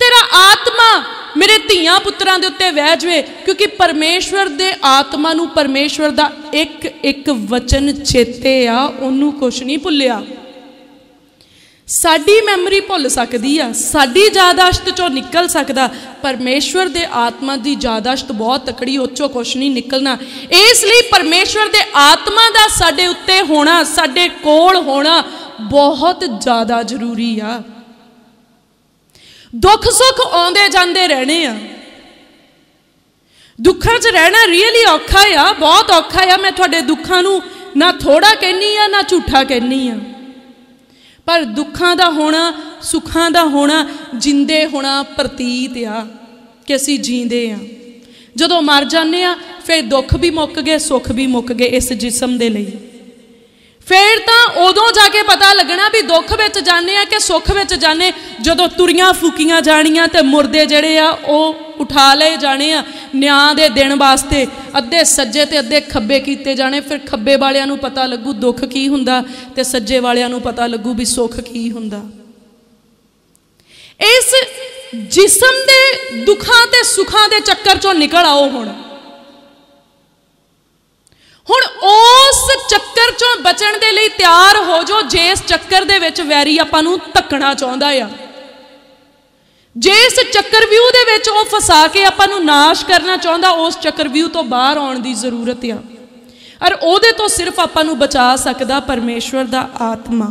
ਤੇਰਾ ਆਤਮਾ ਮੇਰੇ ਧੀਆਂ ਪੁੱਤਰਾਂ ਦੇ ਉੱਤੇ ਵਹਿ ਜਵੇ ਕਿਉਂਕਿ ਪਰਮੇਸ਼ਵਰ ਦੇ ਆਤਮਾ ਨੂੰ ਪਰਮੇਸ਼ਵਰ ਦਾ ਇੱਕ ਇੱਕ ਵਚਨ ਚੇਤੇ ਆ ਉਹਨੂੰ ਕੁਛ ਨਹੀਂ ਭੁੱਲਿਆ ਸਾਡੀ ਮੈਮਰੀ ਭੁੱਲ ਸਕਦੀ ਆ ਸਾਡੀ ਯਾਦਾਸ਼ਤ ਚੋਂ ਨਿਕਲ ਸਕਦਾ ਪਰਮੇਸ਼ਵਰ ਦੇ ਆਤਮਾ ਦੀ ਯਾਦਾਸ਼ਤ ਬਹੁਤ ਤਕੜੀ ਉੱਚੋ ਕੁਝ ਕੁਛ ਨਹੀਂ ਨਿਕਲਣਾ ਇਸ ਲਈ ਪਰਮੇਸ਼ਵਰ ਦੇ ਆਤਮਾ ਦਾ ਸਾਡੇ ਉੱਤੇ ਹੋਣਾ ਸਾਡੇ ਕੋਲ ਹੋਣਾ ਬਹੁਤ ਜ਼ਿਆਦਾ ਜ਼ਰੂਰੀ ਆ ਦੁੱਖ ਸੁੱਖ ਆਉਂਦੇ ਜਾਂਦੇ ਰਹਿਣੇ ਆ ਦੁੱਖਾਂ 'ਚ ਰਹਿਣਾ ਰੀਅਲੀ ਔਖਾ ਆ ਬਹੁਤ ਔਖਾ ਆ ਮੈਂ ਤੁਹਾਡੇ ਦੁੱਖਾਂ ਨੂੰ ਨਾ ਥੋੜਾ ਕਹਿਨੀ ਆ ਨਾ ਝੂਠਾ ਕਹਿਨੀ ਆ ਪਰ ਦੁੱਖਾਂ ਦਾ ਹੋਣਾ ਸੁੱਖਾਂ ਦਾ ਹੋਣਾ ਜਿੰਦੇ ਹੋਣਾ ਪ੍ਰਤੀਤ ਆ ਕਿ ਅਸੀਂ ਜੀਂਦੇ ਆ ਜਦੋਂ ਮਰ ਜਾਂਦੇ ਆ ਫਿਰ ਦੁੱਖ ਵੀ ਮੁੱਕ ਗਏ ਸੁੱਖ ਵੀ ਮੁੱਕ ਗਏ ਇਸ ਜਿਸਮ ਦੇ ਲਈ ਫੇਰ ਤਾਂ ਉਦੋਂ ਜਾ ਕੇ ਪਤਾ ਲੱਗਣਾ ਵੀ ਦੁੱਖ ਵਿੱਚ ਜਾਣੇ ਆ ਕਿ ਸੁੱਖ ਵਿੱਚ ਜਾਣੇ ਜਦੋਂ ਤੁਰੀਆਂ ਫੂਕੀਆਂ ਜਾਣੀਆਂ ਤੇ ਮੁਰਦੇ ਜਿਹੜੇ ਆ ਉਹ ਉਠਾ ਲਏ ਜਾਣੇ ਆ ਨਿਆਂ ਦੇ ਦਿਨ ਵਾਸਤੇ ਅੱਧੇ ਸੱਜੇ ਤੇ ਅੱਧੇ ਖੱਬੇ ਕੀਤੇ ਜਾਣੇ ਫਿਰ ਖੱਬੇ ਵਾਲਿਆਂ ਨੂੰ ਪਤਾ ਲੱਗੂ ਦੁੱਖ ਕੀ ਹੁੰਦਾ ਤੇ ਸੱਜੇ ਵਾਲਿਆਂ ਨੂੰ ਪਤਾ ਲੱਗੂ ਵੀ ਸੁੱਖ ਕੀ ਹੁੰਦਾ ਇਸ ਜਿਸਮ ਦੇ ਦੁੱਖਾਂ ਤੇ ਸੁੱਖਾਂ ਦੇ ਚੱਕਰ ਚੋਂ ਨਿਕਲ ਆਓ ਹੁਣ ਹੁਣ ਉਸ ਚੱਕਰ ਚੋਂ ਬਚਣ ਦੇ ਲਈ ਤਿਆਰ ਹੋ ਜੋ ਜਿਸ ਚੱਕਰ ਦੇ ਵਿੱਚ ਵੈਰੀ ਆਪਾਂ ਨੂੰ ਧੱਕਣਾ ਚਾਹੁੰਦਾ ਆ ਜਿਸ ਵਿਊ ਦੇ ਵਿੱਚ ਉਹ ਫਸਾ ਕੇ ਆਪਾਂ ਨੂੰ ਨਾਸ਼ ਕਰਨਾ ਚਾਹੁੰਦਾ ਉਸ ਚੱਕਰ ਵਿਊ ਤੋਂ ਬਾਹਰ ਆਉਣ ਦੀ ਜ਼ਰੂਰਤ ਆ ਔਰ ਉਹਦੇ ਤੋਂ ਸਿਰਫ ਆਪਾਂ ਨੂੰ ਬਚਾ ਸਕਦਾ ਪਰਮੇਸ਼ਵਰ ਦਾ ਆਤਮਾ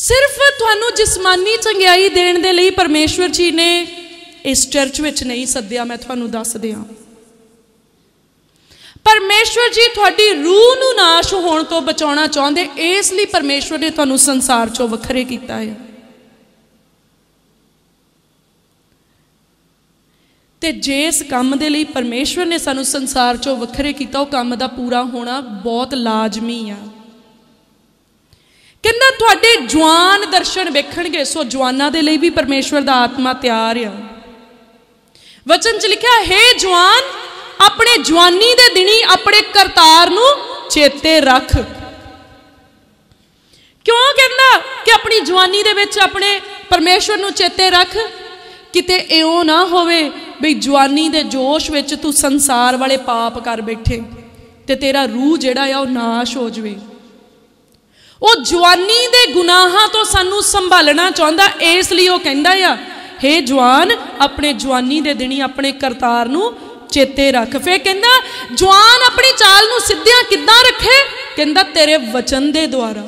ਸਿਰਫ ਤੁਹਾਨੂੰ ਜਿਸਮਾਨੀ ਚੰਗਿਆਈ ਦੇਣ ਦੇ ਲਈ ਪਰਮੇਸ਼ਵਰ ਜੀ ਨੇ ਇਸ ਚਰਚ ਵਿੱਚ ਨਹੀਂ ਸੱਦਿਆ ਮੈਂ ਤੁਹਾਨੂੰ ਦੱਸ ਦਿਆਂ ਪਰਮੇਸ਼ਵਰ ਜੀ ਤੁਹਾਡੀ ਰੂਹ ਨੂੰ ਨਾਸ਼ ਹੋਣ ਤੋਂ ਬਚਾਉਣਾ ਚਾਹੁੰਦੇ ਇਸ ਲਈ ਪਰਮੇਸ਼ਵਰ ਨੇ ਤੁਹਾਨੂੰ ਸੰਸਾਰ ਚੋਂ ਵੱਖਰੇ ਕੀਤਾ ਹੈ ਤੇ ਜੇ ਇਸ ਕੰਮ ਦੇ ਲਈ ਪਰਮੇਸ਼ਵਰ ਨੇ ਸਾਨੂੰ ਸੰਸਾਰ ਚੋਂ ਵੱਖਰੇ ਕੀਤਾ ਉਹ ਕੰਮ ਦਾ ਪੂਰਾ ਹੋਣਾ ਬਹੁਤ ਲਾਜ਼ਮੀ ਆ ਕਿੰਨਾ ਤੁਹਾਡੇ ਜਵਾਨ ਦਰਸ਼ਨ ਵੇਖਣਗੇ ਸੋ ਜਵਾਨਾਂ ਦੇ ਲਈ ਵੀ ਪਰਮੇਸ਼ਵਰ ਦਾ ਆਤਮਾ ਤਿਆਰ ਆ ਵਚਨ ਚ ਲਿਖਿਆ ਹੈ ਜਵਾਨ ਆਪਣੇ ਜਵਾਨੀ ਦੇ ਦਿਨੀ ਆਪਣੇ ਕਰਤਾਰ ਨੂੰ ਚੇਤੇ ਰੱਖ ਕਿਉਂ ਕਹਿੰਦਾ ਕਿ ਆਪਣੀ ਜਵਾਨੀ ਦੇ ਵਿੱਚ ਆਪਣੇ ਪਰਮੇਸ਼ਵਰ ਨੂੰ ਚੇਤੇ ਰੱਖ ਕਿਤੇ ਇਉਂ ਨਾ ਹੋਵੇ ਵੀ ਜਵਾਨੀ ਦੇ ਜੋਸ਼ ਵਿੱਚ ਤੂੰ ਸੰਸਾਰ ਵਾਲੇ ਪਾਪ ਕਰ ਬੈਠੇ ਤੇ ਤੇਰਾ ਰੂਹ ਜਿਹੜਾ ਆ ਉਹ ਨਾਸ਼ ਹੋ ਜਵੇ ਉਹ ਜਵਾਨੀ ਦੇ ਗੁਨਾਹਾਂ ਤੋਂ ਸਾਨੂੰ ਸੰਭਾਲਣਾ ਚਾਹੁੰਦਾ ਇਸ ਲਈ ਉਹ ਕਹਿੰਦਾ ਆ हे ਜਵਾਨ ਆਪਣੇ ਜਵਾਨੀ ਦੇ ਦਿਨੀ ਆਪਣੇ ਕਰਤਾਰ ਨੂੰ ਚੇਤੇ ਰੱਖ ਫੇ ਕਹਿੰਦਾ ਜਵਾਨ ਆਪਣੀ ਚਾਲ ਨੂੰ ਸਿੱਧਿਆਂ ਕਿੱਦਾਂ ਰੱਖੇ ਕਹਿੰਦਾ ਤੇਰੇ ਵਚਨ ਦੇ ਦੁਆਰਾ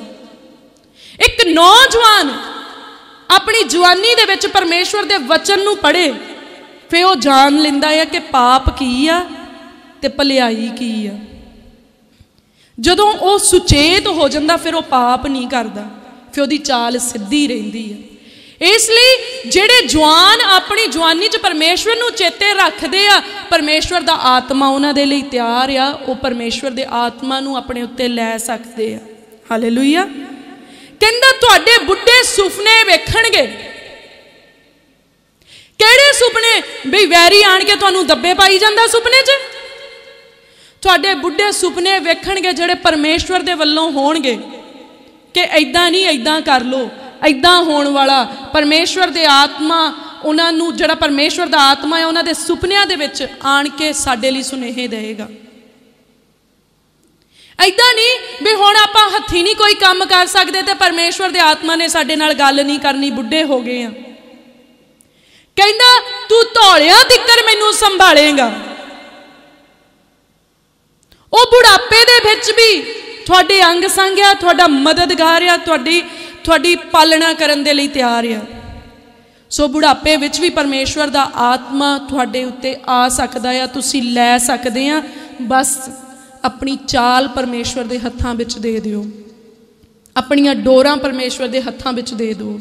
ਇੱਕ ਨੌਜਵਾਨ ਆਪਣੀ ਜਵਾਨੀ ਦੇ ਵਿੱਚ ਪਰਮੇਸ਼ਵਰ ਦੇ ਵਚਨ ਨੂੰ ਪੜ੍ਹੇ ਫੇ ਉਹ ਜਾਣ ਲੈਂਦਾ ਹੈ ਕਿ ਪਾਪ ਕੀ ਆ ਤੇ ਭਲਾਈ ਕੀ ਆ ਜਦੋਂ ਉਹ ਸੁਚੇਤ ਹੋ ਜਾਂਦਾ ਫਿਰ ਉਹ ਪਾਪ ਨਹੀਂ ਕਰਦਾ ਫਿਰ ਉਹਦੀ ਚਾਲ ਸਿੱਧੀ ਰਹਿੰਦੀ ਹੈ ਇਸ ਲਈ ਜਿਹੜੇ ਜਵਾਨ ਆਪਣੀ ਜਵਾਨੀ 'ਚ ਪਰਮੇਸ਼ਵਰ ਨੂੰ ਚੇਤੇ ਰੱਖਦੇ ਆ ਪਰਮੇਸ਼ਵਰ ਦਾ ਆਤਮਾ ਉਹਨਾਂ ਦੇ ਲਈ ਤਿਆਰ ਆ ਉਹ ਪਰਮੇਸ਼ਵਰ ਦੇ ਆਤਮਾ ਨੂੰ ਆਪਣੇ ਉੱਤੇ ਲੈ ਸਕਦੇ ਆ ਹਾਲੇਲੂਇਆ ਕਹਿੰਦਾ ਤੁਹਾਡੇ ਬੁੱਢੇ ਸੁਪਨੇ ਵੇਖਣਗੇ ਕਿਹੜੇ ਸੁਪਨੇ ਬਈ ਵੈਰੀ ਆਣ ਕੇ ਤੁਹਾਨੂੰ ਦੱਬੇ ਪਾਈ ਜਾਂਦਾ ਸੁਪਨੇ 'ਚ ਤੁਹਾਡੇ ਬੁੱਢੇ ਸੁਪਨੇ ਵੇਖਣਗੇ ਜਿਹੜੇ ਪਰਮੇਸ਼ਵਰ ਦੇ ਵੱਲੋਂ ਹੋਣਗੇ ਕਿ ਐਦਾਂ ਨਹੀਂ ਐਦਾਂ ਕਰ ਲੋ ਐਦਾਂ ਹੋਣ ਵਾਲਾ ਪਰਮੇਸ਼ਵਰ ਦੇ ਆਤਮਾ ਉਹਨਾਂ ਨੂੰ ਜਿਹੜਾ ਪਰਮੇਸ਼ਵਰ ਦਾ ਆਤਮਾ ਹੈ ਉਹਨਾਂ ਦੇ ਸੁਪਨਿਆਂ ਦੇ ਵਿੱਚ ਆਣ ਕੇ ਸਾਡੇ ਲਈ ਸੁਨੇਹੇ ਦੇਵੇਗਾ ਐਦਾਂ ਨਹੀਂ ਵੀ ਹੁਣ ਆਪਾਂ ਹੱਥੀ ਨਹੀਂ ਕੋਈ ਕੰਮ ਕਰ ਸਕਦੇ ਤੇ ਪਰਮੇਸ਼ਵਰ ਦੇ ਆਤਮਾ ਨੇ ਸਾਡੇ ਨਾਲ ਗੱਲ ਨਹੀਂ ਕਰਨੀ ਬੁੱਢੇ ਹੋ ਗਏ ਆ ਕਹਿੰਦਾ ਤੂੰ ਧੌਲਿਆਂ ਤਿੱਕਰ ਮੈਨੂੰ ਸੰਭਾਲੇਗਾ ਉਹ ਬੁਢਾਪੇ ਦੇ ਵਿੱਚ ਵੀ ਤੁਹਾਡੇ ਅੰਗ ਸੰਗਿਆ ਤੁਹਾਡਾ ਮਦਦਗਾਰ ਆ ਤੁਹਾਡੀ ਤੁਹਾਡੀ ਪਾਲਣਾ ਕਰਨ ਦੇ ਲਈ ਤਿਆਰ ਆ ਸੋ ਬੁਢਾਪੇ ਵਿੱਚ ਵੀ ਪਰਮੇਸ਼ਵਰ ਦਾ ਆਤਮਾ ਤੁਹਾਡੇ ਉੱਤੇ ਆ ਸਕਦਾ ਆ ਤੁਸੀਂ ਲੈ ਸਕਦੇ ਆ ਬਸ ਆਪਣੀ ਚਾਲ ਪਰਮੇਸ਼ਵਰ ਦੇ ਹੱਥਾਂ ਵਿੱਚ ਦੇ ਦਿਓ ਆਪਣੀਆਂ ਡੋਰਾਂ ਪਰਮੇਸ਼ਵਰ ਦੇ ਹੱਥਾਂ ਵਿੱਚ ਦੇ ਦਿਓ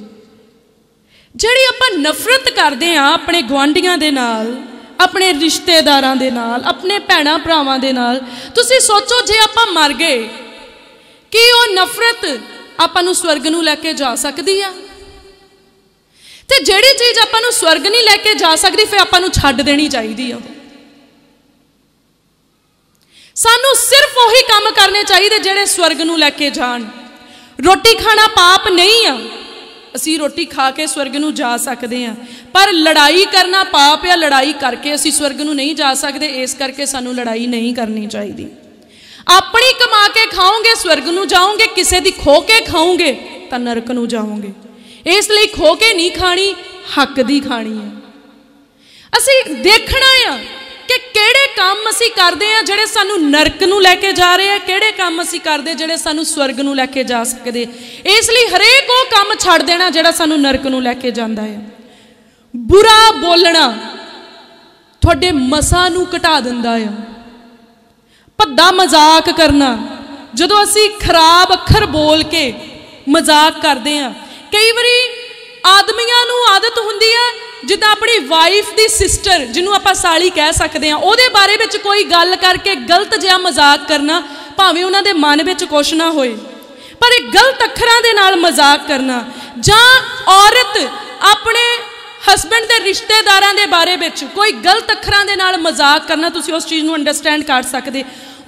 ਜਿਹੜੀ ਆਪਾਂ ਨਫ਼ਰਤ ਕਰਦੇ ਆ ਆਪਣੇ ਗਵਾਂਢੀਆਂ ਦੇ ਨਾਲ ਆਪਣੇ ਰਿਸ਼ਤੇਦਾਰਾਂ ਦੇ ਨਾਲ ਆਪਣੇ ਭੈਣਾਂ ਭਰਾਵਾਂ ਦੇ ਨਾਲ ਤੁਸੀਂ ਸੋਚੋ ਜੇ ਆਪਾਂ ਮਰ ਗਏ ਕੀ ਉਹ ਨਫ਼ਰਤ ਆਪਾਂ ਨੂੰ ਸਵਰਗ ਨੂੰ ਲੈ ਕੇ ਜਾ ਸਕਦੀ ਆ ਤੇ ਜਿਹੜੀ ਚੀਜ਼ ਆਪਾਂ ਨੂੰ ਸਵਰਗ ਨਹੀਂ ਲੈ ਕੇ ਜਾ ਸਕਦੀ ਫਿਰ ਆਪਾਂ ਨੂੰ ਛੱਡ ਦੇਣੀ ਚਾਹੀਦੀ ਆ ਸਾਨੂੰ ਸਿਰਫ ਉਹੀ ਕੰਮ ਕਰਨੇ ਚਾਹੀਦੇ ਜਿਹੜੇ ਸਵਰਗ ਨੂੰ ਲੈ ਕੇ ਜਾਣ ਰੋਟੀ ਖਾਣਾ ਪਾਪ ਨਹੀਂ ਆ ਅਸੀਂ ਰੋਟੀ ਖਾ ਕੇ ਸਵਰਗ ਨੂੰ ਜਾ ਸਕਦੇ ਆ ਪਰ ਲੜਾਈ ਕਰਨਾ ਪਾਪ ਆ ਲੜਾਈ ਕਰਕੇ ਅਸੀਂ ਸਵਰਗ ਨੂੰ ਨਹੀਂ ਜਾ ਸਕਦੇ ਇਸ ਕਰਕੇ ਸਾਨੂੰ ਲੜਾਈ ਨਹੀਂ ਕਰਨੀ ਚਾਹੀਦੀ ਆਪਣੀ ਕਮਾ ਕੇ ਖਾਓਗੇ ਸਵਰਗ ਨੂੰ ਜਾਓਗੇ ਕਿਸੇ ਦੀ ਖੋ ਕੇ ਖਾਓਗੇ ਤਾਂ ਨਰਕ ਨੂੰ ਜਾਓਗੇ ਇਸ ਲਈ ਖੋ ਕੇ ਨਹੀਂ ਖਾਣੀ ਹੱਕ ਦੀ ਖਾਣੀ ਹੈ ਅਸੀਂ ਦੇਖਣਾ ਆ ਕਿ ਕਿਹੜੇ ਕੰਮ ਅਸੀਂ ਕਰਦੇ ਆ ਜਿਹੜੇ ਸਾਨੂੰ ਨਰਕ ਨੂੰ ਲੈ ਕੇ ਜਾ ਰਹੇ ਆ ਕਿਹੜੇ ਕੰਮ ਅਸੀਂ ਕਰਦੇ ਜਿਹੜੇ ਸਾਨੂੰ ਸਵਰਗ ਨੂੰ ਲੈ ਕੇ ਜਾ ਸਕਦੇ ਇਸ ਲਈ ਹਰੇਕ ਉਹ ਕੰਮ ਛੱਡ ਦੇਣਾ ਜਿਹੜਾ ਸਾਨੂੰ ਨਰਕ ਨੂੰ ਲੈ ਕੇ ਜਾਂਦਾ ਹੈ ਬੁਰਾ ਬੋਲਣਾ ਤੁਹਾਡੇ ਮਸਾ ਨੂੰ ਘਟਾ ਦਿੰਦਾ ਆ ਭੱਦਾ ਮਜ਼ਾਕ ਕਰਨਾ ਜਦੋਂ ਅਸੀਂ ਖਰਾਬ ਅੱਖਰ ਬੋਲ ਕੇ ਮਜ਼ਾਕ ਕਰਦੇ ਆ ਕਈ ਵਾਰੀ ਆਦਮੀਆਂ ਨੂੰ ਆਦਤ ਹੁੰਦੀ ਹੈ ਜਿੱਦਾਂ ਆਪਣੀ ਵਾਈਫ ਦੀ ਸਿਸਟਰ ਜਿਹਨੂੰ ਆਪਾਂ ਸਾਲੀ ਕਹਿ ਸਕਦੇ ਆ ਉਹਦੇ ਬਾਰੇ ਵਿੱਚ ਕੋਈ ਗੱਲ ਕਰਕੇ ਗਲਤ ਜਿਹਾ ਮਜ਼ਾਕ ਕਰਨਾ ਭਾਵੇਂ ਉਹਨਾਂ ਦੇ ਮਨ ਵਿੱਚ ਕੁਛ ਨਾ ਹੋਏ ਪਰ ਇਹ ਗਲਤ ਅੱਖਰਾਂ ਦੇ ਨਾਲ ਮਜ਼ਾਕ ਕਰਨਾ ਜਾਂ ਔਰਤ ਆਪਣੇ ਹਸਬੰਡ ਦੇ ਰਿਸ਼ਤੇਦਾਰਾਂ ਦੇ ਬਾਰੇ ਵਿੱਚ ਕੋਈ ਗਲਤ ਅੱਖਰਾਂ ਦੇ ਨਾਲ ਮਜ਼ਾਕ ਕਰਨਾ ਤੁਸੀਂ ਉਸ ਚੀਜ਼ ਨੂੰ ਅੰਡਰਸਟੈਂਡ ਕਰ ਸਕਦੇ